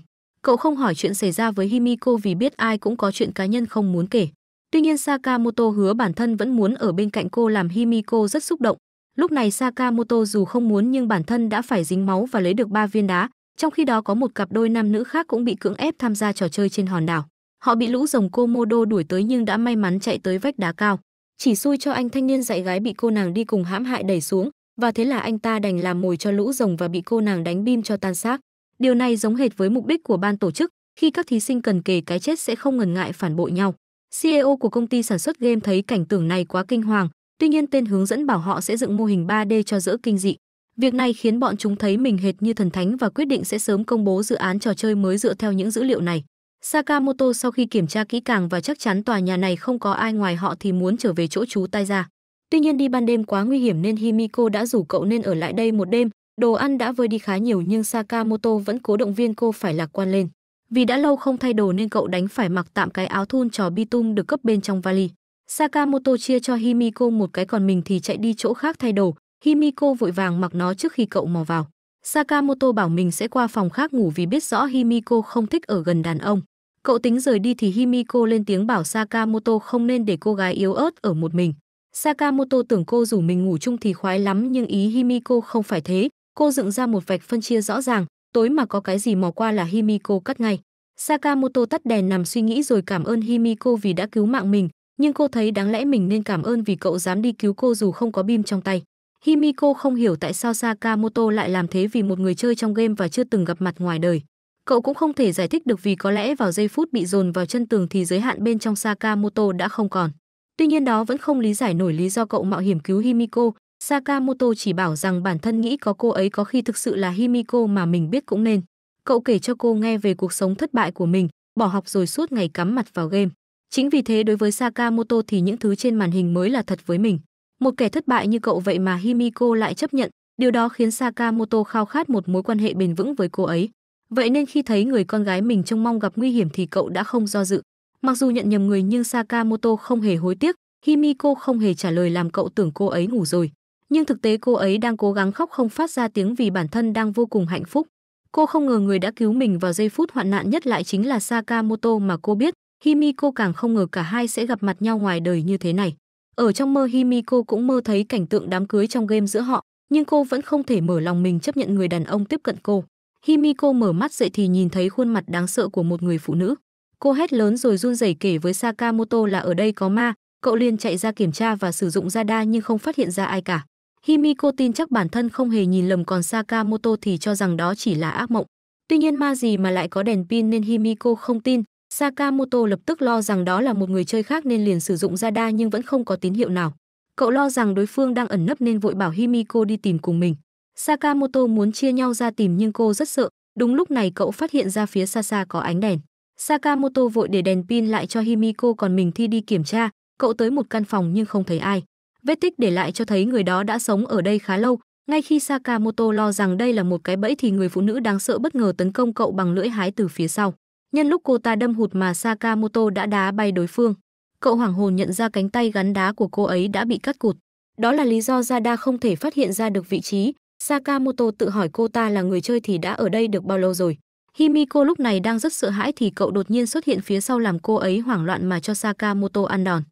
Cậu không hỏi chuyện xảy ra với Himiko vì biết ai cũng có chuyện cá nhân không muốn kể. Tuy nhiên Sakamoto hứa bản thân vẫn muốn ở bên cạnh cô làm Himiko rất xúc động. Lúc này Sakamoto dù không muốn nhưng bản thân đã phải dính máu và lấy được ba viên đá, trong khi đó có một cặp đôi nam nữ khác cũng bị cưỡng ép tham gia trò chơi trên hòn đảo. Họ bị lũ rồng Komodo đuổi tới nhưng đã may mắn chạy tới vách đá cao. Chỉ xui cho anh thanh niên dạy gái bị cô nàng đi cùng hãm hại đẩy xuống, và thế là anh ta đành làm mồi cho lũ rồng và bị cô nàng đánh bim cho tan xác. Điều này giống hệt với mục đích của ban tổ chức, khi các thí sinh cần kề cái chết sẽ không ngần ngại phản bội nhau. CEO của công ty sản xuất game thấy cảnh tưởng này quá kinh hoàng, tuy nhiên tên hướng dẫn bảo họ sẽ dựng mô hình 3D cho dỡ kinh dị. Việc này khiến bọn chúng thấy mình hệt như thần thánh và quyết định sẽ sớm công bố dự án trò chơi mới dựa theo những dữ liệu này. Sakamoto sau khi kiểm tra kỹ càng và chắc chắn tòa nhà này không có ai ngoài họ thì muốn trở về chỗ chú tai ra. Tuy nhiên đi ban đêm quá nguy hiểm nên Himiko đã rủ cậu nên ở lại đây một đêm, Đồ ăn đã vơi đi khá nhiều nhưng Sakamoto vẫn cố động viên cô phải lạc quan lên. Vì đã lâu không thay đồ nên cậu đánh phải mặc tạm cái áo thun trò bitum được cấp bên trong vali. Sakamoto chia cho Himiko một cái còn mình thì chạy đi chỗ khác thay đồ. Himiko vội vàng mặc nó trước khi cậu mò vào. Sakamoto bảo mình sẽ qua phòng khác ngủ vì biết rõ Himiko không thích ở gần đàn ông. Cậu tính rời đi thì Himiko lên tiếng bảo Sakamoto không nên để cô gái yếu ớt ở một mình. Sakamoto tưởng cô rủ mình ngủ chung thì khoái lắm nhưng ý Himiko không phải thế, Cô dựng ra một vạch phân chia rõ ràng, tối mà có cái gì mò qua là Himiko cắt ngay. Sakamoto tắt đèn nằm suy nghĩ rồi cảm ơn Himiko vì đã cứu mạng mình, nhưng cô thấy đáng lẽ mình nên cảm ơn vì cậu dám đi cứu cô dù không có bim trong tay. Himiko không hiểu tại sao Sakamoto lại làm thế vì một người chơi trong game và chưa từng gặp mặt ngoài đời. Cậu cũng không thể giải thích được vì có lẽ vào giây phút bị dồn vào chân tường thì giới hạn bên trong Sakamoto đã không còn. Tuy nhiên đó vẫn không lý giải nổi lý do cậu mạo hiểm cứu Himiko, Sakamoto chỉ bảo rằng bản thân nghĩ có cô ấy có khi thực sự là Himiko mà mình biết cũng nên. Cậu kể cho cô nghe về cuộc sống thất bại của mình, bỏ học rồi suốt ngày cắm mặt vào game. Chính vì thế đối với Sakamoto thì những thứ trên màn hình mới là thật với mình. Một kẻ thất bại như cậu vậy mà Himiko lại chấp nhận, điều đó khiến Sakamoto khao khát một mối quan hệ bền vững với cô ấy. Vậy nên khi thấy người con gái mình trông mong gặp nguy hiểm thì cậu đã không do dự. Mặc dù nhận nhầm người nhưng Sakamoto không hề hối tiếc, Himiko không hề trả lời làm cậu tưởng cô ấy ngủ rồi nhưng thực tế cô ấy đang cố gắng khóc không phát ra tiếng vì bản thân đang vô cùng hạnh phúc. Cô không ngờ người đã cứu mình vào giây phút hoạn nạn nhất lại chính là Sakamoto mà cô biết. Himiko càng không ngờ cả hai sẽ gặp mặt nhau ngoài đời như thế này. Ở trong mơ Himiko cũng mơ thấy cảnh tượng đám cưới trong game giữa họ, nhưng cô vẫn không thể mở lòng mình chấp nhận người đàn ông tiếp cận cô. Himiko mở mắt dậy thì nhìn thấy khuôn mặt đáng sợ của một người phụ nữ. Cô hét lớn rồi run rẩy kể với Sakamoto là ở đây có ma, cậu liền chạy ra kiểm tra và sử dụng radar nhưng không phát hiện ra ai cả. Himiko tin chắc bản thân không hề nhìn lầm còn Sakamoto thì cho rằng đó chỉ là ác mộng. Tuy nhiên ma gì mà lại có đèn pin nên Himiko không tin. Sakamoto lập tức lo rằng đó là một người chơi khác nên liền sử dụng ra radar nhưng vẫn không có tín hiệu nào. Cậu lo rằng đối phương đang ẩn nấp nên vội bảo Himiko đi tìm cùng mình. Sakamoto muốn chia nhau ra tìm nhưng cô rất sợ. Đúng lúc này cậu phát hiện ra phía xa xa có ánh đèn. Sakamoto vội để đèn pin lại cho Himiko còn mình thi đi kiểm tra. Cậu tới một căn phòng nhưng không thấy ai. Vết tích để lại cho thấy người đó đã sống ở đây khá lâu. Ngay khi Sakamoto lo rằng đây là một cái bẫy thì người phụ nữ đáng sợ bất ngờ tấn công cậu bằng lưỡi hái từ phía sau. Nhân lúc cô ta đâm hụt mà Sakamoto đã đá bay đối phương. Cậu hoảng hồn nhận ra cánh tay gắn đá của cô ấy đã bị cắt cụt. Đó là lý do Zada không thể phát hiện ra được vị trí. Sakamoto tự hỏi cô ta là người chơi thì đã ở đây được bao lâu rồi. Himiko lúc này đang rất sợ hãi thì cậu đột nhiên xuất hiện phía sau làm cô ấy hoảng loạn mà cho Sakamoto ăn đòn.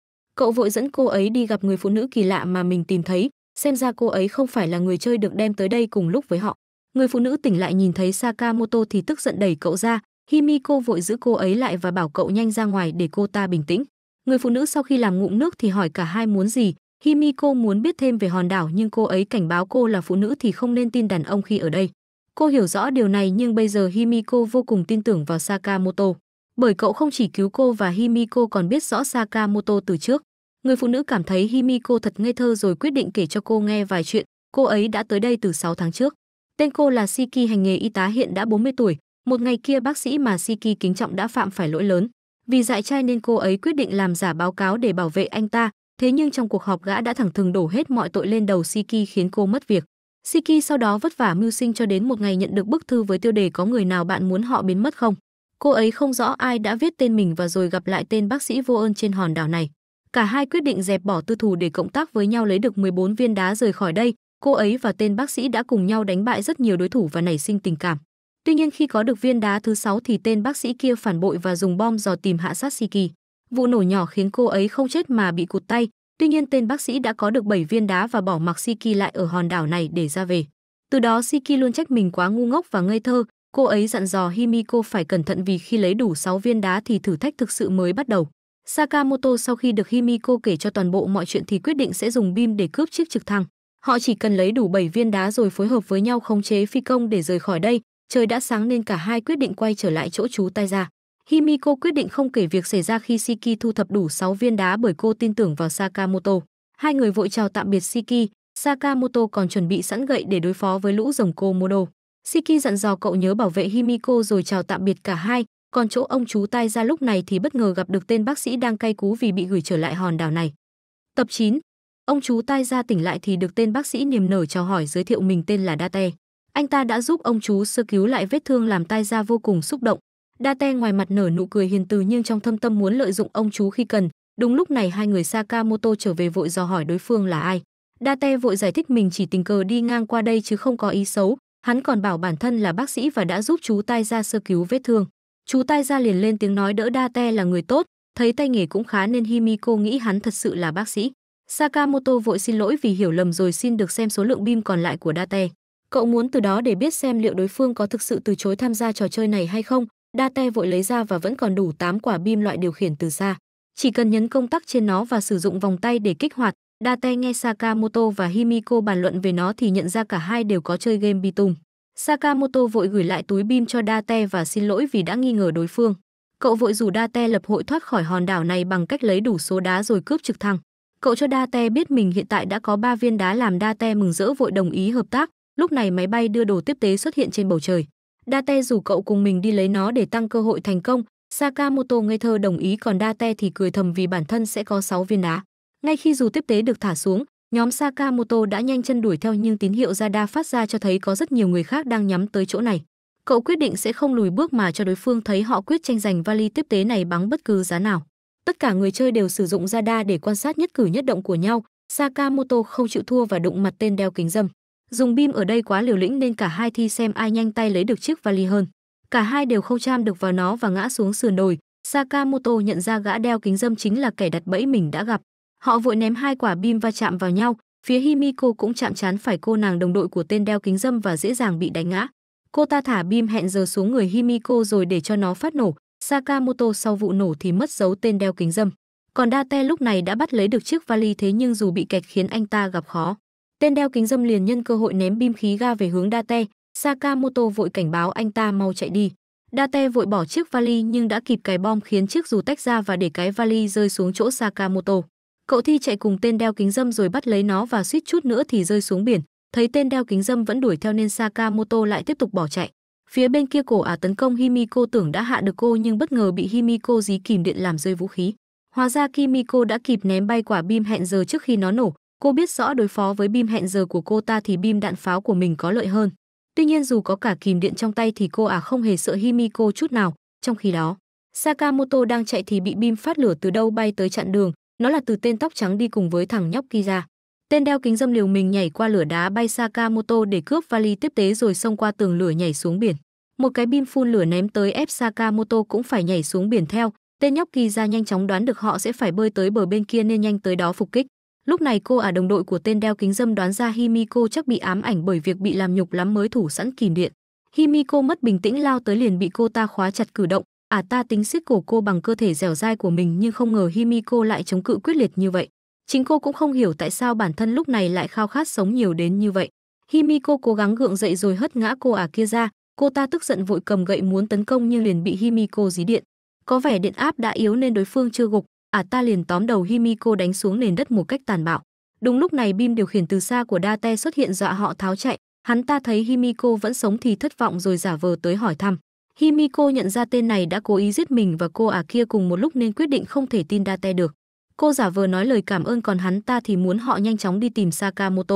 Cậu vội dẫn cô ấy đi gặp người phụ nữ kỳ lạ mà mình tìm thấy, xem ra cô ấy không phải là người chơi được đem tới đây cùng lúc với họ. Người phụ nữ tỉnh lại nhìn thấy Sakamoto thì tức giận đẩy cậu ra, Himiko vội giữ cô ấy lại và bảo cậu nhanh ra ngoài để cô ta bình tĩnh. Người phụ nữ sau khi làm ngụm nước thì hỏi cả hai muốn gì, Himiko muốn biết thêm về hòn đảo nhưng cô ấy cảnh báo cô là phụ nữ thì không nên tin đàn ông khi ở đây. Cô hiểu rõ điều này nhưng bây giờ Himiko vô cùng tin tưởng vào Sakamoto. Bởi cậu không chỉ cứu cô và Himiko còn biết rõ Sakamoto từ trước. Người phụ nữ cảm thấy Himiko thật ngây thơ rồi quyết định kể cho cô nghe vài chuyện. Cô ấy đã tới đây từ 6 tháng trước. Tên cô là Siki hành nghề y tá hiện đã 40 tuổi. Một ngày kia bác sĩ mà Siki kính trọng đã phạm phải lỗi lớn. Vì dại trai nên cô ấy quyết định làm giả báo cáo để bảo vệ anh ta. Thế nhưng trong cuộc họp gã đã thẳng thừng đổ hết mọi tội lên đầu Siki khiến cô mất việc. Siki sau đó vất vả mưu sinh cho đến một ngày nhận được bức thư với tiêu đề có người nào bạn muốn họ biến mất không. Cô ấy không rõ ai đã viết tên mình và rồi gặp lại tên bác sĩ vô ơn trên hòn đảo này. Cả hai quyết định dẹp bỏ tư thù để cộng tác với nhau lấy được 14 viên đá rời khỏi đây. Cô ấy và tên bác sĩ đã cùng nhau đánh bại rất nhiều đối thủ và nảy sinh tình cảm. Tuy nhiên khi có được viên đá thứ 6 thì tên bác sĩ kia phản bội và dùng bom dò tìm hạ sát Siki. Vụ nổ nhỏ khiến cô ấy không chết mà bị cụt tay. Tuy nhiên tên bác sĩ đã có được 7 viên đá và bỏ mặc Siki lại ở hòn đảo này để ra về. Từ đó Siki luôn trách mình quá ngu ngốc và ngây thơ, cô ấy dặn dò Himiko phải cẩn thận vì khi lấy đủ 6 viên đá thì thử thách thực sự mới bắt đầu. Sakamoto sau khi được Himiko kể cho toàn bộ mọi chuyện thì quyết định sẽ dùng Bim để cướp chiếc trực thăng. Họ chỉ cần lấy đủ 7 viên đá rồi phối hợp với nhau khống chế phi công để rời khỏi đây. Trời đã sáng nên cả hai quyết định quay trở lại chỗ chú tay ra. Himiko quyết định không kể việc xảy ra khi Siki thu thập đủ 6 viên đá bởi cô tin tưởng vào Sakamoto. Hai người vội chào tạm biệt Siki. Sakamoto còn chuẩn bị sẵn gậy để đối phó với lũ rồng Komodo. Siki dặn dò cậu nhớ bảo vệ Himiko rồi chào tạm biệt cả hai, còn chỗ ông chú tai ra lúc này thì bất ngờ gặp được tên bác sĩ đang cay cú vì bị gửi trở lại hòn đảo này. Tập 9. Ông chú tai ra tỉnh lại thì được tên bác sĩ niềm nở chào hỏi giới thiệu mình tên là Date. Anh ta đã giúp ông chú sơ cứu lại vết thương làm tai ra vô cùng xúc động. Date ngoài mặt nở nụ cười hiền từ nhưng trong thâm tâm muốn lợi dụng ông chú khi cần. Đúng lúc này hai người Sakamoto trở về vội dò hỏi đối phương là ai. Date vội giải thích mình chỉ tình cờ đi ngang qua đây chứ không có ý xấu. Hắn còn bảo bản thân là bác sĩ và đã giúp chú tai ra sơ cứu vết thương. Chú tay ra liền lên tiếng nói đỡ đa te là người tốt, thấy tay nghề cũng khá nên Himiko nghĩ hắn thật sự là bác sĩ. Sakamoto vội xin lỗi vì hiểu lầm rồi xin được xem số lượng bim còn lại của Date. Cậu muốn từ đó để biết xem liệu đối phương có thực sự từ chối tham gia trò chơi này hay không. Date vội lấy ra và vẫn còn đủ 8 quả bim loại điều khiển từ xa. Chỉ cần nhấn công tắc trên nó và sử dụng vòng tay để kích hoạt, Date nghe Sakamoto và Himiko bàn luận về nó thì nhận ra cả hai đều có chơi game tùng Sakamoto vội gửi lại túi bim cho Date và xin lỗi vì đã nghi ngờ đối phương. Cậu vội rủ Date lập hội thoát khỏi hòn đảo này bằng cách lấy đủ số đá rồi cướp trực thăng. Cậu cho Date biết mình hiện tại đã có 3 viên đá làm Date mừng rỡ vội đồng ý hợp tác. Lúc này máy bay đưa đồ tiếp tế xuất hiện trên bầu trời. Date rủ cậu cùng mình đi lấy nó để tăng cơ hội thành công. Sakamoto ngây thơ đồng ý còn Date thì cười thầm vì bản thân sẽ có 6 viên đá. Ngay khi dù tiếp tế được thả xuống, Nhóm Sakamoto đã nhanh chân đuổi theo nhưng tín hiệu radar phát ra cho thấy có rất nhiều người khác đang nhắm tới chỗ này. Cậu quyết định sẽ không lùi bước mà cho đối phương thấy họ quyết tranh giành vali tiếp tế này bằng bất cứ giá nào. Tất cả người chơi đều sử dụng radar để quan sát nhất cử nhất động của nhau, Sakamoto không chịu thua và đụng mặt tên đeo kính dâm. Dùng bim ở đây quá liều lĩnh nên cả hai thi xem ai nhanh tay lấy được chiếc vali hơn. Cả hai đều không chạm được vào nó và ngã xuống sườn đồi. Sakamoto nhận ra gã đeo kính dâm chính là kẻ đặt bẫy mình đã gặp. Họ vội ném hai quả bim va chạm vào nhau, phía Himiko cũng chạm trán phải cô nàng đồng đội của tên đeo kính dâm và dễ dàng bị đánh ngã. Cô ta thả bim hẹn giờ xuống người Himiko rồi để cho nó phát nổ. Sakamoto sau vụ nổ thì mất dấu tên đeo kính dâm. Còn Date lúc này đã bắt lấy được chiếc vali thế nhưng dù bị kẹt khiến anh ta gặp khó. Tên đeo kính dâm liền nhân cơ hội ném bim khí ga về hướng Date, Sakamoto vội cảnh báo anh ta mau chạy đi. Date vội bỏ chiếc vali nhưng đã kịp cái bom khiến chiếc dù tách ra và để cái vali rơi xuống chỗ Sakamoto. Cậu Thi chạy cùng tên đeo kính dâm rồi bắt lấy nó và suýt chút nữa thì rơi xuống biển. Thấy tên đeo kính dâm vẫn đuổi theo nên Sakamoto lại tiếp tục bỏ chạy. Phía bên kia cổ ả à tấn công Himiko tưởng đã hạ được cô nhưng bất ngờ bị Himiko dí kìm điện làm rơi vũ khí. Hóa ra Kimiko đã kịp ném bay quả bim hẹn giờ trước khi nó nổ. Cô biết rõ đối phó với bim hẹn giờ của cô ta thì bim đạn pháo của mình có lợi hơn. Tuy nhiên dù có cả kìm điện trong tay thì cô ả à không hề sợ Himiko chút nào. Trong khi đó, Sakamoto đang chạy thì bị bim phát lửa từ đâu bay tới chặn đường. Nó là từ tên tóc trắng đi cùng với thằng nhóc kia ra. Tên đeo kính dâm liều mình nhảy qua lửa đá bay Sakamoto để cướp vali tiếp tế rồi xông qua tường lửa nhảy xuống biển. Một cái bim phun lửa ném tới ép Sakamoto cũng phải nhảy xuống biển theo. Tên nhóc kỳ ra nhanh chóng đoán được họ sẽ phải bơi tới bờ bên kia nên nhanh tới đó phục kích. Lúc này cô à đồng đội của tên đeo kính dâm đoán ra Himiko chắc bị ám ảnh bởi việc bị làm nhục lắm mới thủ sẵn kìm điện. Himiko mất bình tĩnh lao tới liền bị cô ta khóa chặt cử động, ả à, ta tính siết cổ cô bằng cơ thể dẻo dai của mình nhưng không ngờ Himiko lại chống cự quyết liệt như vậy. Chính cô cũng không hiểu tại sao bản thân lúc này lại khao khát sống nhiều đến như vậy. Himiko cố gắng gượng dậy rồi hất ngã cô ả à kia ra, cô ta tức giận vội cầm gậy muốn tấn công nhưng liền bị Himiko dí điện. Có vẻ điện áp đã yếu nên đối phương chưa gục, ả à, ta liền tóm đầu Himiko đánh xuống nền đất một cách tàn bạo. Đúng lúc này Bim điều khiển từ xa của Date xuất hiện dọa họ tháo chạy, hắn ta thấy Himiko vẫn sống thì thất vọng rồi giả vờ tới hỏi thăm. Himiko nhận ra tên này đã cố ý giết mình và cô ả à kia cùng một lúc nên quyết định không thể tin Date được. Cô giả vờ nói lời cảm ơn còn hắn ta thì muốn họ nhanh chóng đi tìm Sakamoto.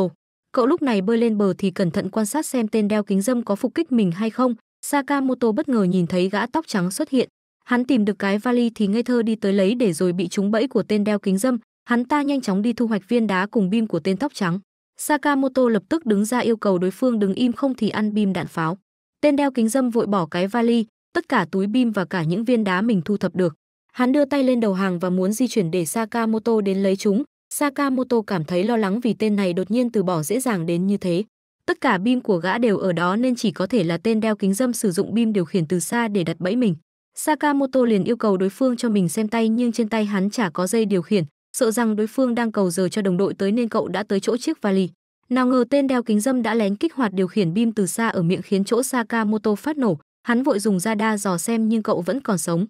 Cậu lúc này bơi lên bờ thì cẩn thận quan sát xem tên đeo kính dâm có phục kích mình hay không. Sakamoto bất ngờ nhìn thấy gã tóc trắng xuất hiện. Hắn tìm được cái vali thì ngây thơ đi tới lấy để rồi bị trúng bẫy của tên đeo kính dâm. Hắn ta nhanh chóng đi thu hoạch viên đá cùng bim của tên tóc trắng. Sakamoto lập tức đứng ra yêu cầu đối phương đứng im không thì ăn bim đạn pháo. Tên đeo kính dâm vội bỏ cái vali, tất cả túi bim và cả những viên đá mình thu thập được. Hắn đưa tay lên đầu hàng và muốn di chuyển để Sakamoto đến lấy chúng. Sakamoto cảm thấy lo lắng vì tên này đột nhiên từ bỏ dễ dàng đến như thế. Tất cả bim của gã đều ở đó nên chỉ có thể là tên đeo kính dâm sử dụng bim điều khiển từ xa để đặt bẫy mình. Sakamoto liền yêu cầu đối phương cho mình xem tay nhưng trên tay hắn chả có dây điều khiển, sợ rằng đối phương đang cầu giờ cho đồng đội tới nên cậu đã tới chỗ chiếc vali. Nào ngờ tên đeo kính dâm đã lén kích hoạt điều khiển bim từ xa ở miệng khiến chỗ Sakamoto phát nổ, hắn vội dùng radar dò xem nhưng cậu vẫn còn sống.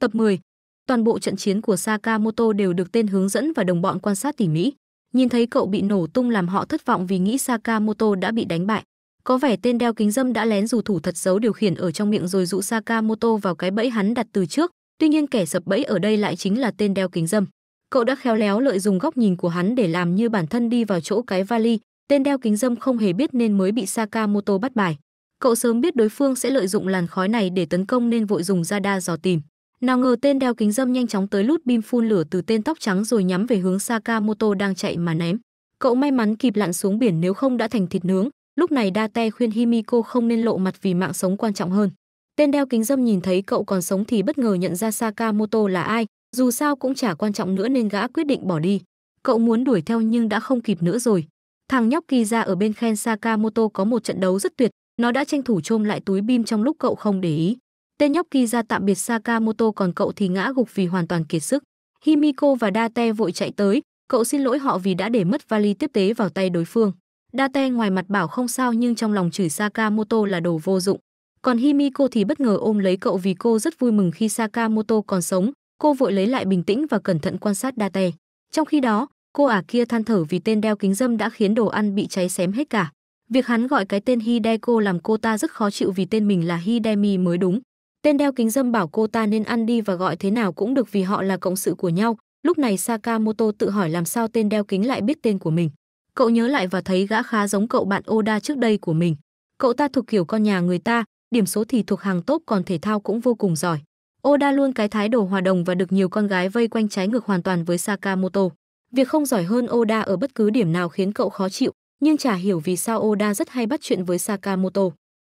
Tập 10. Toàn bộ trận chiến của Sakamoto đều được tên hướng dẫn và đồng bọn quan sát tỉ mỉ. Nhìn thấy cậu bị nổ tung làm họ thất vọng vì nghĩ Sakamoto đã bị đánh bại. Có vẻ tên đeo kính dâm đã lén dù thủ thật xấu điều khiển ở trong miệng rồi dụ Sakamoto vào cái bẫy hắn đặt từ trước. Tuy nhiên kẻ sập bẫy ở đây lại chính là tên đeo kính dâm. Cậu đã khéo léo lợi dụng góc nhìn của hắn để làm như bản thân đi vào chỗ cái vali, tên đeo kính dâm không hề biết nên mới bị Sakamoto bắt bài. Cậu sớm biết đối phương sẽ lợi dụng làn khói này để tấn công nên vội dùng ra đa dò tìm. Nào ngờ tên đeo kính dâm nhanh chóng tới lút bim phun lửa từ tên tóc trắng rồi nhắm về hướng Sakamoto đang chạy mà ném. Cậu may mắn kịp lặn xuống biển nếu không đã thành thịt nướng. Lúc này Date khuyên Himiko không nên lộ mặt vì mạng sống quan trọng hơn. Tên đeo kính dâm nhìn thấy cậu còn sống thì bất ngờ nhận ra Sakamoto là ai, dù sao cũng chả quan trọng nữa nên gã quyết định bỏ đi. Cậu muốn đuổi theo nhưng đã không kịp nữa rồi. Thằng nhóc kỳ ở bên Khen Sakamoto có một trận đấu rất tuyệt, nó đã tranh thủ chôm lại túi bim trong lúc cậu không để ý. Tên nhóc kỳ tạm biệt Sakamoto còn cậu thì ngã gục vì hoàn toàn kiệt sức. Himiko và Date vội chạy tới, cậu xin lỗi họ vì đã để mất vali tiếp tế vào tay đối phương. Date ngoài mặt bảo không sao nhưng trong lòng chửi Sakamoto là đồ vô dụng. Còn Himiko thì bất ngờ ôm lấy cậu vì cô rất vui mừng khi Sakamoto còn sống, cô vội lấy lại bình tĩnh và cẩn thận quan sát Date. Trong khi đó, cô ả kia than thở vì tên đeo kính dâm đã khiến đồ ăn bị cháy xém hết cả. Việc hắn gọi cái tên Hideko làm cô ta rất khó chịu vì tên mình là Hidemi mới đúng. Tên đeo kính dâm bảo cô ta nên ăn đi và gọi thế nào cũng được vì họ là cộng sự của nhau. Lúc này Sakamoto tự hỏi làm sao tên đeo kính lại biết tên của mình. Cậu nhớ lại và thấy gã khá giống cậu bạn Oda trước đây của mình. Cậu ta thuộc kiểu con nhà người ta, điểm số thì thuộc hàng tốt còn thể thao cũng vô cùng giỏi. Oda luôn cái thái độ hòa đồng và được nhiều con gái vây quanh trái ngược hoàn toàn với Sakamoto. Việc không giỏi hơn Oda ở bất cứ điểm nào khiến cậu khó chịu, nhưng chả hiểu vì sao Oda rất hay bắt chuyện với Sakamoto.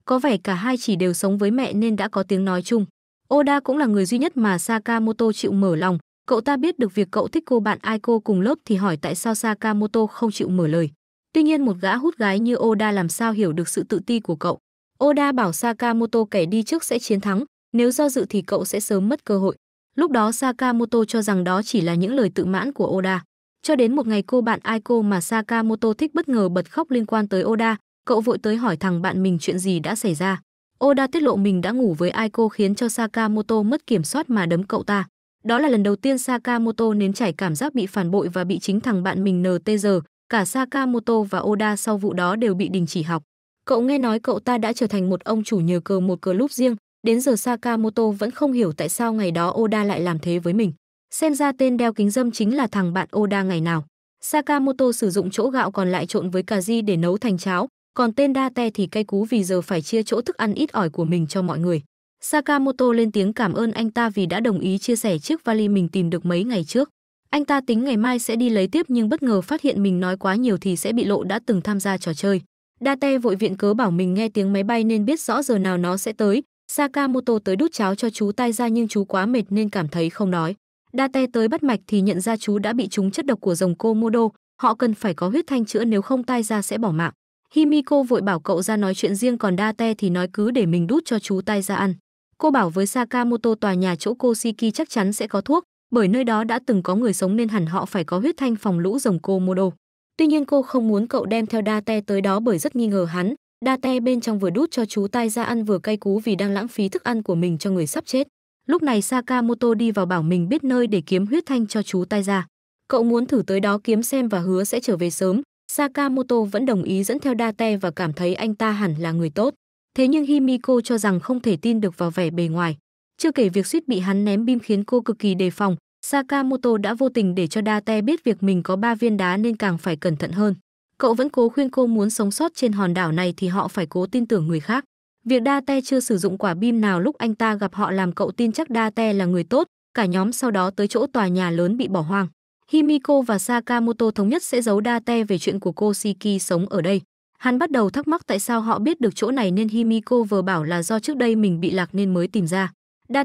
Có vẻ cả hai chỉ đều sống với mẹ nên đã có tiếng nói chung. Oda cũng là người duy nhất mà Sakamoto chịu mở lòng. Cậu ta biết được việc cậu thích cô bạn Aiko cùng lớp thì hỏi tại sao Sakamoto không chịu mở lời. Tuy nhiên một gã hút gái như Oda làm sao hiểu được sự tự ti của cậu. Oda bảo Sakamoto kẻ đi trước sẽ chiến thắng, nếu do dự thì cậu sẽ sớm mất cơ hội. Lúc đó Sakamoto cho rằng đó chỉ là những lời tự mãn của Oda. Cho đến một ngày cô bạn Aiko mà Sakamoto thích bất ngờ bật khóc liên quan tới Oda, cậu vội tới hỏi thằng bạn mình chuyện gì đã xảy ra. Oda tiết lộ mình đã ngủ với Aiko khiến cho Sakamoto mất kiểm soát mà đấm cậu ta. Đó là lần đầu tiên Sakamoto nếm trải cảm giác bị phản bội và bị chính thằng bạn mình NTG, cả Sakamoto và Oda sau vụ đó đều bị đình chỉ học. Cậu nghe nói cậu ta đã trở thành một ông chủ nhờ cờ một cờ lúc riêng, Đến giờ Sakamoto vẫn không hiểu tại sao ngày đó Oda lại làm thế với mình. Xem ra tên đeo kính dâm chính là thằng bạn Oda ngày nào. Sakamoto sử dụng chỗ gạo còn lại trộn với cà ri để nấu thành cháo, còn tên Date thì cay cú vì giờ phải chia chỗ thức ăn ít ỏi của mình cho mọi người. Sakamoto lên tiếng cảm ơn anh ta vì đã đồng ý chia sẻ chiếc vali mình tìm được mấy ngày trước. Anh ta tính ngày mai sẽ đi lấy tiếp nhưng bất ngờ phát hiện mình nói quá nhiều thì sẽ bị lộ đã từng tham gia trò chơi. Date vội viện cớ bảo mình nghe tiếng máy bay nên biết rõ giờ nào nó sẽ tới, Sakamoto tới đút cháo cho chú tai ra nhưng chú quá mệt nên cảm thấy không nói. Date tới bắt mạch thì nhận ra chú đã bị trúng chất độc của rồng Komodo, họ cần phải có huyết thanh chữa nếu không tai ra sẽ bỏ mạng. Himiko vội bảo cậu ra nói chuyện riêng còn Date thì nói cứ để mình đút cho chú tai ra ăn. Cô bảo với Sakamoto tòa nhà chỗ Koshiki chắc chắn sẽ có thuốc, bởi nơi đó đã từng có người sống nên hẳn họ phải có huyết thanh phòng lũ rồng Komodo. Tuy nhiên cô không muốn cậu đem theo Date tới đó bởi rất nghi ngờ hắn, đa te bên trong vừa đút cho chú tai ra ăn vừa cay cú vì đang lãng phí thức ăn của mình cho người sắp chết lúc này sakamoto đi vào bảo mình biết nơi để kiếm huyết thanh cho chú tai ra cậu muốn thử tới đó kiếm xem và hứa sẽ trở về sớm sakamoto vẫn đồng ý dẫn theo đa te và cảm thấy anh ta hẳn là người tốt thế nhưng himiko cho rằng không thể tin được vào vẻ bề ngoài chưa kể việc suýt bị hắn ném bim khiến cô cực kỳ đề phòng Sakamoto đã vô tình để cho Date biết việc mình có ba viên đá nên càng phải cẩn thận hơn. Cậu vẫn cố khuyên cô muốn sống sót trên hòn đảo này thì họ phải cố tin tưởng người khác. Việc Đa Te chưa sử dụng quả bim nào lúc anh ta gặp họ làm cậu tin chắc Đa Te là người tốt, cả nhóm sau đó tới chỗ tòa nhà lớn bị bỏ hoang. Himiko và Sakamoto thống nhất sẽ giấu Đa Te về chuyện của cô Shiki sống ở đây. Hắn bắt đầu thắc mắc tại sao họ biết được chỗ này nên Himiko vừa bảo là do trước đây mình bị lạc nên mới tìm ra.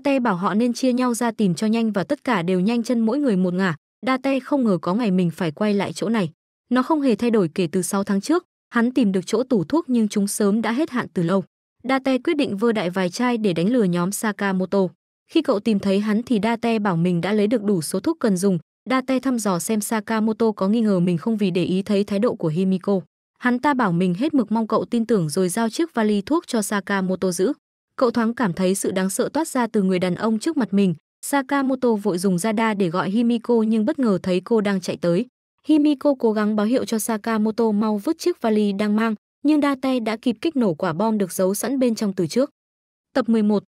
Te bảo họ nên chia nhau ra tìm cho nhanh và tất cả đều nhanh chân mỗi người một ngả. Te không ngờ có ngày mình phải quay lại chỗ này. Nó không hề thay đổi kể từ 6 tháng trước, hắn tìm được chỗ tủ thuốc nhưng chúng sớm đã hết hạn từ lâu. Date quyết định vơ đại vài chai để đánh lừa nhóm Sakamoto. Khi cậu tìm thấy hắn thì Date bảo mình đã lấy được đủ số thuốc cần dùng. Date thăm dò xem Sakamoto có nghi ngờ mình không vì để ý thấy thái độ của Himiko. Hắn ta bảo mình hết mực mong cậu tin tưởng rồi giao chiếc vali thuốc cho Sakamoto giữ. Cậu thoáng cảm thấy sự đáng sợ toát ra từ người đàn ông trước mặt mình. Sakamoto vội dùng radar để gọi Himiko nhưng bất ngờ thấy cô đang chạy tới. Himiko cố gắng báo hiệu cho Sakamoto mau vứt chiếc vali đang mang, nhưng Date đã kịp kích nổ quả bom được giấu sẵn bên trong từ trước. Tập 11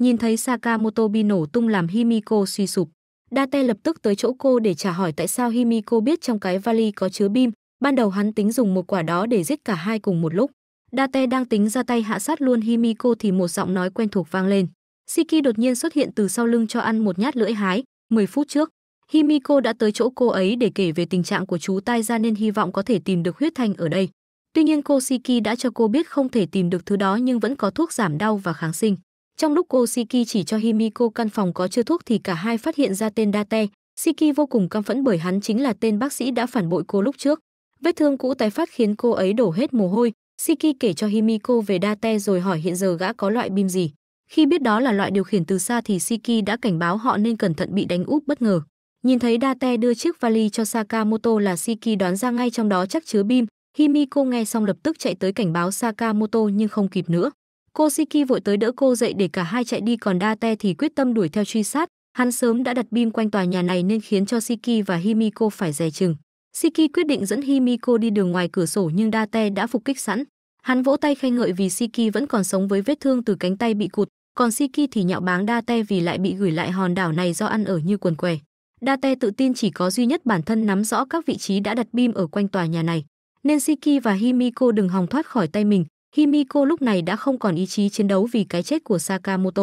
Nhìn thấy Sakamoto bị nổ tung làm Himiko suy sụp. Date lập tức tới chỗ cô để trả hỏi tại sao Himiko biết trong cái vali có chứa bim, ban đầu hắn tính dùng một quả đó để giết cả hai cùng một lúc. Date đang tính ra tay hạ sát luôn Himiko thì một giọng nói quen thuộc vang lên. Shiki đột nhiên xuất hiện từ sau lưng cho ăn một nhát lưỡi hái, 10 phút trước, Himiko đã tới chỗ cô ấy để kể về tình trạng của chú tai ra nên hy vọng có thể tìm được huyết thanh ở đây. Tuy nhiên cô Siki đã cho cô biết không thể tìm được thứ đó nhưng vẫn có thuốc giảm đau và kháng sinh. Trong lúc cô Siki chỉ cho Himiko căn phòng có chưa thuốc thì cả hai phát hiện ra tên Date. Siki vô cùng căm phẫn bởi hắn chính là tên bác sĩ đã phản bội cô lúc trước. Vết thương cũ tái phát khiến cô ấy đổ hết mồ hôi. Siki kể cho Himiko về Date rồi hỏi hiện giờ gã có loại bim gì. Khi biết đó là loại điều khiển từ xa thì Siki đã cảnh báo họ nên cẩn thận bị đánh úp bất ngờ. Nhìn thấy Date đưa chiếc vali cho Sakamoto là Shiki đoán ra ngay trong đó chắc chứa bim, Himiko nghe xong lập tức chạy tới cảnh báo Sakamoto nhưng không kịp nữa. Cô Shiki vội tới đỡ cô dậy để cả hai chạy đi còn Date thì quyết tâm đuổi theo truy sát. Hắn sớm đã đặt bim quanh tòa nhà này nên khiến cho Shiki và Himiko phải dè chừng. Shiki quyết định dẫn Himiko đi đường ngoài cửa sổ nhưng Date đã phục kích sẵn. Hắn vỗ tay khen ngợi vì Shiki vẫn còn sống với vết thương từ cánh tay bị cụt, còn Shiki thì nhạo báng Date vì lại bị gửi lại hòn đảo này do ăn ở như quần què. Date tự tin chỉ có duy nhất bản thân nắm rõ các vị trí đã đặt bim ở quanh tòa nhà này, nên Shiki và Himiko đừng hòng thoát khỏi tay mình. Himiko lúc này đã không còn ý chí chiến đấu vì cái chết của Sakamoto.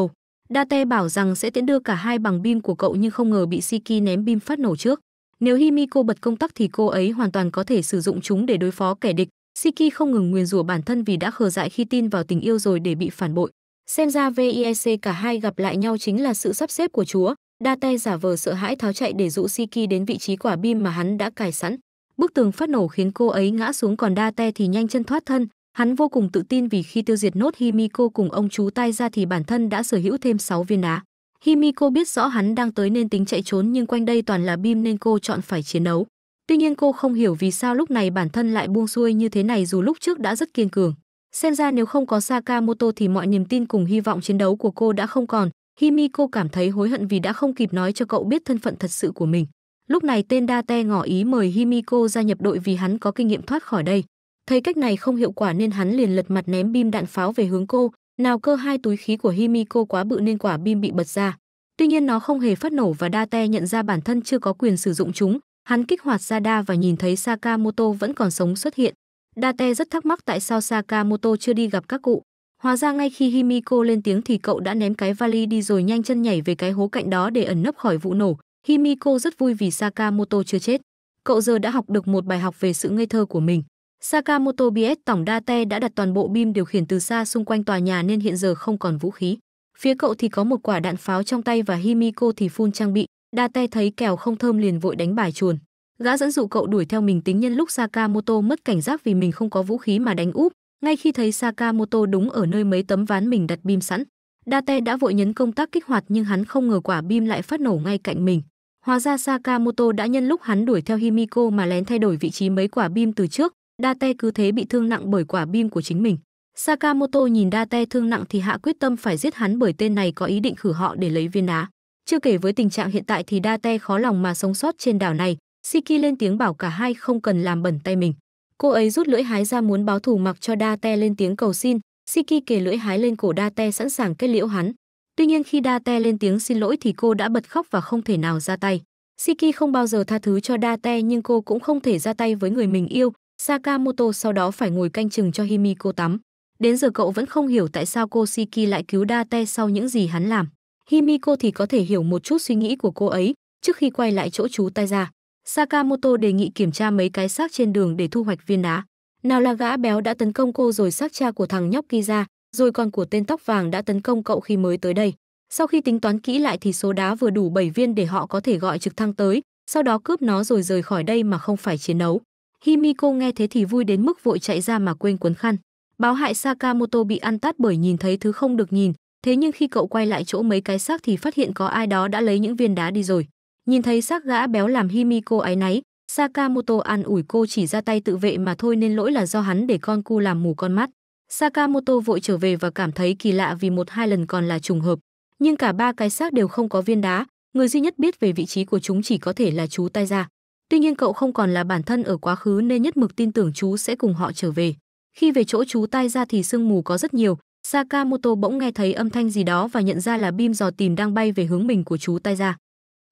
Date bảo rằng sẽ tiễn đưa cả hai bằng bim của cậu nhưng không ngờ bị Shiki ném bim phát nổ trước. Nếu Himiko bật công tắc thì cô ấy hoàn toàn có thể sử dụng chúng để đối phó kẻ địch. Shiki không ngừng nguyền rủa bản thân vì đã khờ dại khi tin vào tình yêu rồi để bị phản bội. Xem ra VIEC cả hai gặp lại nhau chính là sự sắp xếp của Chúa đa tay giả vờ sợ hãi tháo chạy để dụ Siki đến vị trí quả bim mà hắn đã cài sẵn. Bức tường phát nổ khiến cô ấy ngã xuống còn đa tay thì nhanh chân thoát thân. Hắn vô cùng tự tin vì khi tiêu diệt nốt Himiko cùng ông chú tay ra thì bản thân đã sở hữu thêm 6 viên đá. Himiko biết rõ hắn đang tới nên tính chạy trốn nhưng quanh đây toàn là bim nên cô chọn phải chiến đấu. Tuy nhiên cô không hiểu vì sao lúc này bản thân lại buông xuôi như thế này dù lúc trước đã rất kiên cường. Xem ra nếu không có Sakamoto thì mọi niềm tin cùng hy vọng chiến đấu của cô đã không còn, Himiko cảm thấy hối hận vì đã không kịp nói cho cậu biết thân phận thật sự của mình. Lúc này tên Date ngỏ ý mời Himiko gia nhập đội vì hắn có kinh nghiệm thoát khỏi đây. Thấy cách này không hiệu quả nên hắn liền lật mặt ném bim đạn pháo về hướng cô, nào cơ hai túi khí của Himiko quá bự nên quả bim bị bật ra. Tuy nhiên nó không hề phát nổ và Date nhận ra bản thân chưa có quyền sử dụng chúng, hắn kích hoạt radar và nhìn thấy Sakamoto vẫn còn sống xuất hiện. Date rất thắc mắc tại sao Sakamoto chưa đi gặp các cụ, Hóa ra ngay khi Himiko lên tiếng thì cậu đã ném cái vali đi rồi nhanh chân nhảy về cái hố cạnh đó để ẩn nấp khỏi vụ nổ. Himiko rất vui vì Sakamoto chưa chết. Cậu giờ đã học được một bài học về sự ngây thơ của mình. Sakamoto BS tổng Date đã đặt toàn bộ bim điều khiển từ xa xung quanh tòa nhà nên hiện giờ không còn vũ khí. Phía cậu thì có một quả đạn pháo trong tay và Himiko thì phun trang bị. Date thấy kèo không thơm liền vội đánh bài chuồn. Gã dẫn dụ cậu đuổi theo mình tính nhân lúc Sakamoto mất cảnh giác vì mình không có vũ khí mà đánh úp, ngay khi thấy Sakamoto đúng ở nơi mấy tấm ván mình đặt bim sẵn, Date đã vội nhấn công tác kích hoạt nhưng hắn không ngờ quả bim lại phát nổ ngay cạnh mình. Hóa ra Sakamoto đã nhân lúc hắn đuổi theo Himiko mà lén thay đổi vị trí mấy quả bim từ trước, Date cứ thế bị thương nặng bởi quả bim của chính mình. Sakamoto nhìn Date thương nặng thì hạ quyết tâm phải giết hắn bởi tên này có ý định khử họ để lấy viên đá. Chưa kể với tình trạng hiện tại thì Date khó lòng mà sống sót trên đảo này, Siki lên tiếng bảo cả hai không cần làm bẩn tay mình. Cô ấy rút lưỡi hái ra muốn báo thù mặc cho Đa Te lên tiếng cầu xin, Siki kề lưỡi hái lên cổ Đa Te sẵn sàng kết liễu hắn. Tuy nhiên khi Đa Te lên tiếng xin lỗi thì cô đã bật khóc và không thể nào ra tay. Siki không bao giờ tha thứ cho Đa Te nhưng cô cũng không thể ra tay với người mình yêu. Sakamoto sau đó phải ngồi canh chừng cho Himiko tắm. Đến giờ cậu vẫn không hiểu tại sao cô Siki lại cứu Đa Te sau những gì hắn làm. Himiko thì có thể hiểu một chút suy nghĩ của cô ấy trước khi quay lại chỗ chú tay ra. Sakamoto đề nghị kiểm tra mấy cái xác trên đường để thu hoạch viên đá. Nào là gã béo đã tấn công cô rồi xác cha của thằng nhóc kia ra, rồi còn của tên tóc vàng đã tấn công cậu khi mới tới đây. Sau khi tính toán kỹ lại thì số đá vừa đủ 7 viên để họ có thể gọi trực thăng tới, sau đó cướp nó rồi rời khỏi đây mà không phải chiến đấu. Himiko nghe thế thì vui đến mức vội chạy ra mà quên cuốn khăn. Báo hại Sakamoto bị ăn tát bởi nhìn thấy thứ không được nhìn, thế nhưng khi cậu quay lại chỗ mấy cái xác thì phát hiện có ai đó đã lấy những viên đá đi rồi. Nhìn thấy xác gã béo làm Himiko ái náy, Sakamoto an ủi cô chỉ ra tay tự vệ mà thôi nên lỗi là do hắn để con cu làm mù con mắt. Sakamoto vội trở về và cảm thấy kỳ lạ vì một hai lần còn là trùng hợp. Nhưng cả ba cái xác đều không có viên đá, người duy nhất biết về vị trí của chúng chỉ có thể là chú tay ra. Tuy nhiên cậu không còn là bản thân ở quá khứ nên nhất mực tin tưởng chú sẽ cùng họ trở về. Khi về chỗ chú tay ra thì sương mù có rất nhiều, Sakamoto bỗng nghe thấy âm thanh gì đó và nhận ra là bim dò tìm đang bay về hướng mình của chú tay ra.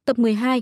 Tập 12.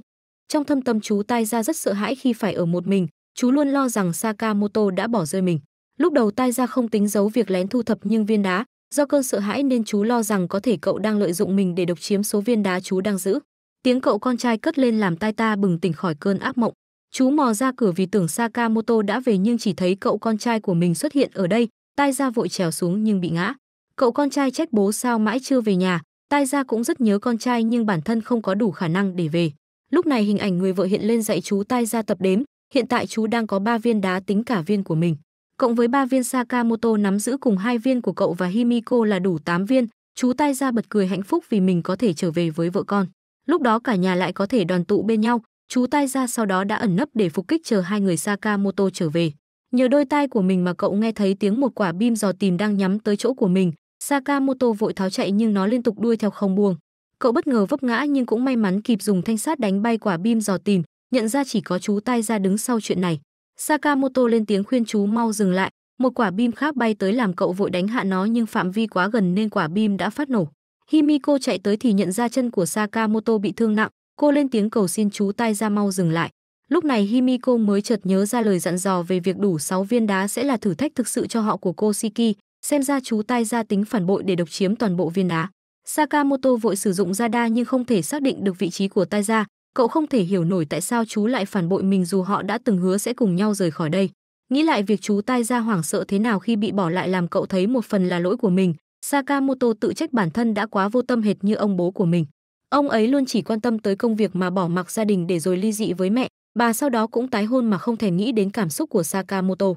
Trong thâm tâm chú Tai ra rất sợ hãi khi phải ở một mình, chú luôn lo rằng Sakamoto đã bỏ rơi mình. Lúc đầu Tai ra không tính giấu việc lén thu thập nhưng viên đá, do cơn sợ hãi nên chú lo rằng có thể cậu đang lợi dụng mình để độc chiếm số viên đá chú đang giữ. Tiếng cậu con trai cất lên làm Tai ta bừng tỉnh khỏi cơn ác mộng. Chú mò ra cửa vì tưởng Sakamoto đã về nhưng chỉ thấy cậu con trai của mình xuất hiện ở đây, Tai ra vội trèo xuống nhưng bị ngã. Cậu con trai trách bố sao mãi chưa về nhà, Tai gia cũng rất nhớ con trai nhưng bản thân không có đủ khả năng để về. Lúc này hình ảnh người vợ hiện lên dạy chú Tai gia tập đếm, hiện tại chú đang có 3 viên đá tính cả viên của mình. Cộng với 3 viên Sakamoto nắm giữ cùng hai viên của cậu và Himiko là đủ 8 viên, chú Tai gia bật cười hạnh phúc vì mình có thể trở về với vợ con. Lúc đó cả nhà lại có thể đoàn tụ bên nhau, chú Tai gia sau đó đã ẩn nấp để phục kích chờ hai người Sakamoto trở về. Nhờ đôi tai của mình mà cậu nghe thấy tiếng một quả bim giò tìm đang nhắm tới chỗ của mình, Sakamoto vội tháo chạy nhưng nó liên tục đuôi theo không buông. Cậu bất ngờ vấp ngã nhưng cũng may mắn kịp dùng thanh sát đánh bay quả bim dò tìm, nhận ra chỉ có chú tai ra đứng sau chuyện này. Sakamoto lên tiếng khuyên chú mau dừng lại, một quả bim khác bay tới làm cậu vội đánh hạ nó nhưng phạm vi quá gần nên quả bim đã phát nổ. Himiko chạy tới thì nhận ra chân của Sakamoto bị thương nặng, cô lên tiếng cầu xin chú tai ra mau dừng lại. Lúc này Himiko mới chợt nhớ ra lời dặn dò về việc đủ 6 viên đá sẽ là thử thách thực sự cho họ của cô Siki, xem ra chú tai ra tính phản bội để độc chiếm toàn bộ viên đá. Sakamoto vội sử dụng radar nhưng không thể xác định được vị trí của tai ra, cậu không thể hiểu nổi tại sao chú lại phản bội mình dù họ đã từng hứa sẽ cùng nhau rời khỏi đây. Nghĩ lại việc chú tai ra hoảng sợ thế nào khi bị bỏ lại làm cậu thấy một phần là lỗi của mình, Sakamoto tự trách bản thân đã quá vô tâm hệt như ông bố của mình. Ông ấy luôn chỉ quan tâm tới công việc mà bỏ mặc gia đình để rồi ly dị với mẹ, bà sau đó cũng tái hôn mà không thèm nghĩ đến cảm xúc của Sakamoto.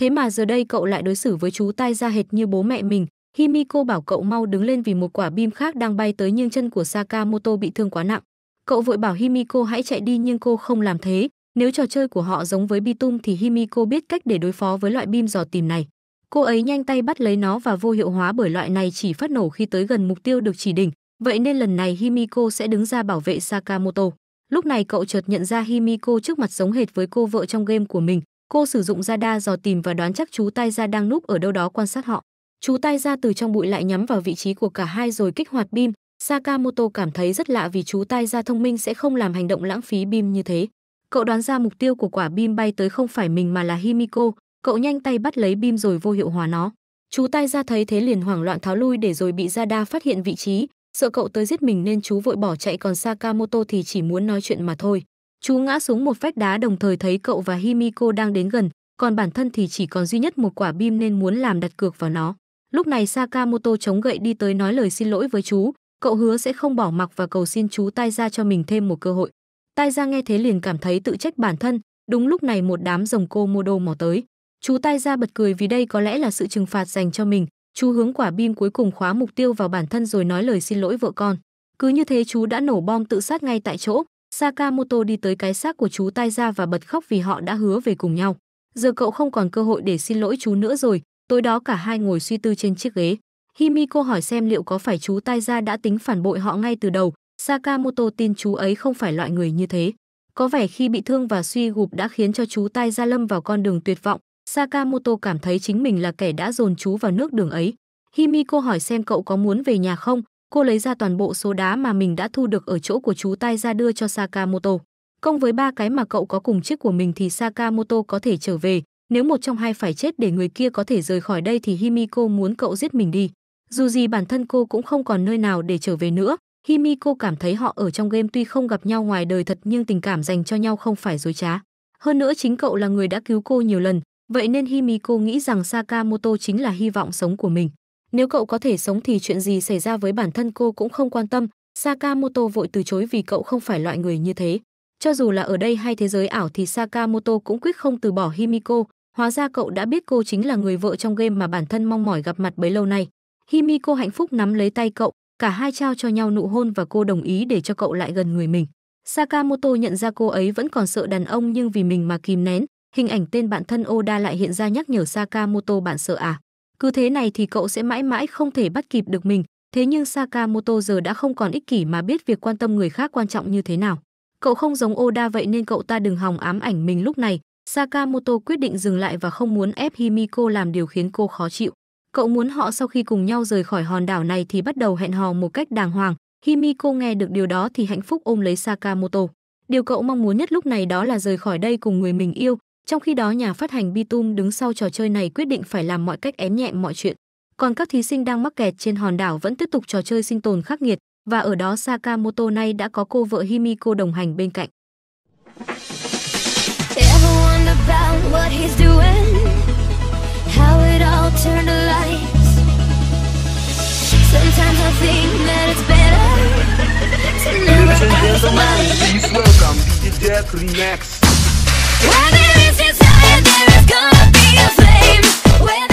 Thế mà giờ đây cậu lại đối xử với chú tai ra hệt như bố mẹ mình. Himiko bảo cậu mau đứng lên vì một quả bim khác đang bay tới nhưng chân của Sakamoto bị thương quá nặng. Cậu vội bảo Himiko hãy chạy đi nhưng cô không làm thế. Nếu trò chơi của họ giống với Bitum thì Himiko biết cách để đối phó với loại bim dò tìm này. Cô ấy nhanh tay bắt lấy nó và vô hiệu hóa bởi loại này chỉ phát nổ khi tới gần mục tiêu được chỉ định. Vậy nên lần này Himiko sẽ đứng ra bảo vệ Sakamoto. Lúc này cậu chợt nhận ra Himiko trước mặt giống hệt với cô vợ trong game của mình, Cô sử dụng radar dò tìm và đoán chắc chú tay ra đang núp ở đâu đó quan sát họ. Chú tay ra từ trong bụi lại nhắm vào vị trí của cả hai rồi kích hoạt bim. Sakamoto cảm thấy rất lạ vì chú tay ra thông minh sẽ không làm hành động lãng phí bim như thế. Cậu đoán ra mục tiêu của quả bim bay tới không phải mình mà là Himiko. Cậu nhanh tay bắt lấy bim rồi vô hiệu hóa nó. Chú tay ra thấy thế liền hoảng loạn tháo lui để rồi bị radar phát hiện vị trí. Sợ cậu tới giết mình nên chú vội bỏ chạy còn Sakamoto thì chỉ muốn nói chuyện mà thôi. Chú ngã xuống một vách đá đồng thời thấy cậu và Himiko đang đến gần, còn bản thân thì chỉ còn duy nhất một quả bim nên muốn làm đặt cược vào nó. Lúc này Sakamoto chống gậy đi tới nói lời xin lỗi với chú, cậu hứa sẽ không bỏ mặc và cầu xin chú Tai ra cho mình thêm một cơ hội. Tai ra nghe thế liền cảm thấy tự trách bản thân, đúng lúc này một đám rồng cô Modo mò tới. Chú Tai ra bật cười vì đây có lẽ là sự trừng phạt dành cho mình, chú hướng quả bim cuối cùng khóa mục tiêu vào bản thân rồi nói lời xin lỗi vợ con. Cứ như thế chú đã nổ bom tự sát ngay tại chỗ, Sakamoto đi tới cái xác của chú tai và bật khóc vì họ đã hứa về cùng nhau. Giờ cậu không còn cơ hội để xin lỗi chú nữa rồi, tối đó cả hai ngồi suy tư trên chiếc ghế. Himiko hỏi xem liệu có phải chú tai đã tính phản bội họ ngay từ đầu, Sakamoto tin chú ấy không phải loại người như thế. Có vẻ khi bị thương và suy gục đã khiến cho chú tai lâm vào con đường tuyệt vọng, Sakamoto cảm thấy chính mình là kẻ đã dồn chú vào nước đường ấy. Himiko hỏi xem cậu có muốn về nhà không, cô lấy ra toàn bộ số đá mà mình đã thu được ở chỗ của chú tai ra đưa cho Sakamoto. Công với ba cái mà cậu có cùng chiếc của mình thì Sakamoto có thể trở về, nếu một trong hai phải chết để người kia có thể rời khỏi đây thì Himiko muốn cậu giết mình đi. Dù gì bản thân cô cũng không còn nơi nào để trở về nữa, Himiko cảm thấy họ ở trong game tuy không gặp nhau ngoài đời thật nhưng tình cảm dành cho nhau không phải dối trá. Hơn nữa chính cậu là người đã cứu cô nhiều lần, vậy nên Himiko nghĩ rằng Sakamoto chính là hy vọng sống của mình. Nếu cậu có thể sống thì chuyện gì xảy ra với bản thân cô cũng không quan tâm, Sakamoto vội từ chối vì cậu không phải loại người như thế. Cho dù là ở đây hay thế giới ảo thì Sakamoto cũng quyết không từ bỏ Himiko, hóa ra cậu đã biết cô chính là người vợ trong game mà bản thân mong mỏi gặp mặt bấy lâu nay. Himiko hạnh phúc nắm lấy tay cậu, cả hai trao cho nhau nụ hôn và cô đồng ý để cho cậu lại gần người mình. Sakamoto nhận ra cô ấy vẫn còn sợ đàn ông nhưng vì mình mà kìm nén, hình ảnh tên bạn thân Oda lại hiện ra nhắc nhở Sakamoto bạn sợ à. Cứ thế này thì cậu sẽ mãi mãi không thể bắt kịp được mình, thế nhưng Sakamoto giờ đã không còn ích kỷ mà biết việc quan tâm người khác quan trọng như thế nào. Cậu không giống Oda vậy nên cậu ta đừng hòng ám ảnh mình lúc này. Sakamoto quyết định dừng lại và không muốn ép Himiko làm điều khiến cô khó chịu. Cậu muốn họ sau khi cùng nhau rời khỏi hòn đảo này thì bắt đầu hẹn hò một cách đàng hoàng. Himiko nghe được điều đó thì hạnh phúc ôm lấy Sakamoto. Điều cậu mong muốn nhất lúc này đó là rời khỏi đây cùng người mình yêu, trong khi đó nhà phát hành Bitum đứng sau trò chơi này quyết định phải làm mọi cách ém nhẹ mọi chuyện. Còn các thí sinh đang mắc kẹt trên hòn đảo vẫn tiếp tục trò chơi sinh tồn khắc nghiệt và ở đó Sakamoto nay đã có cô vợ Himiko đồng hành bên cạnh. Sometimes Whether there is desire, there is gonna be a flame. Whether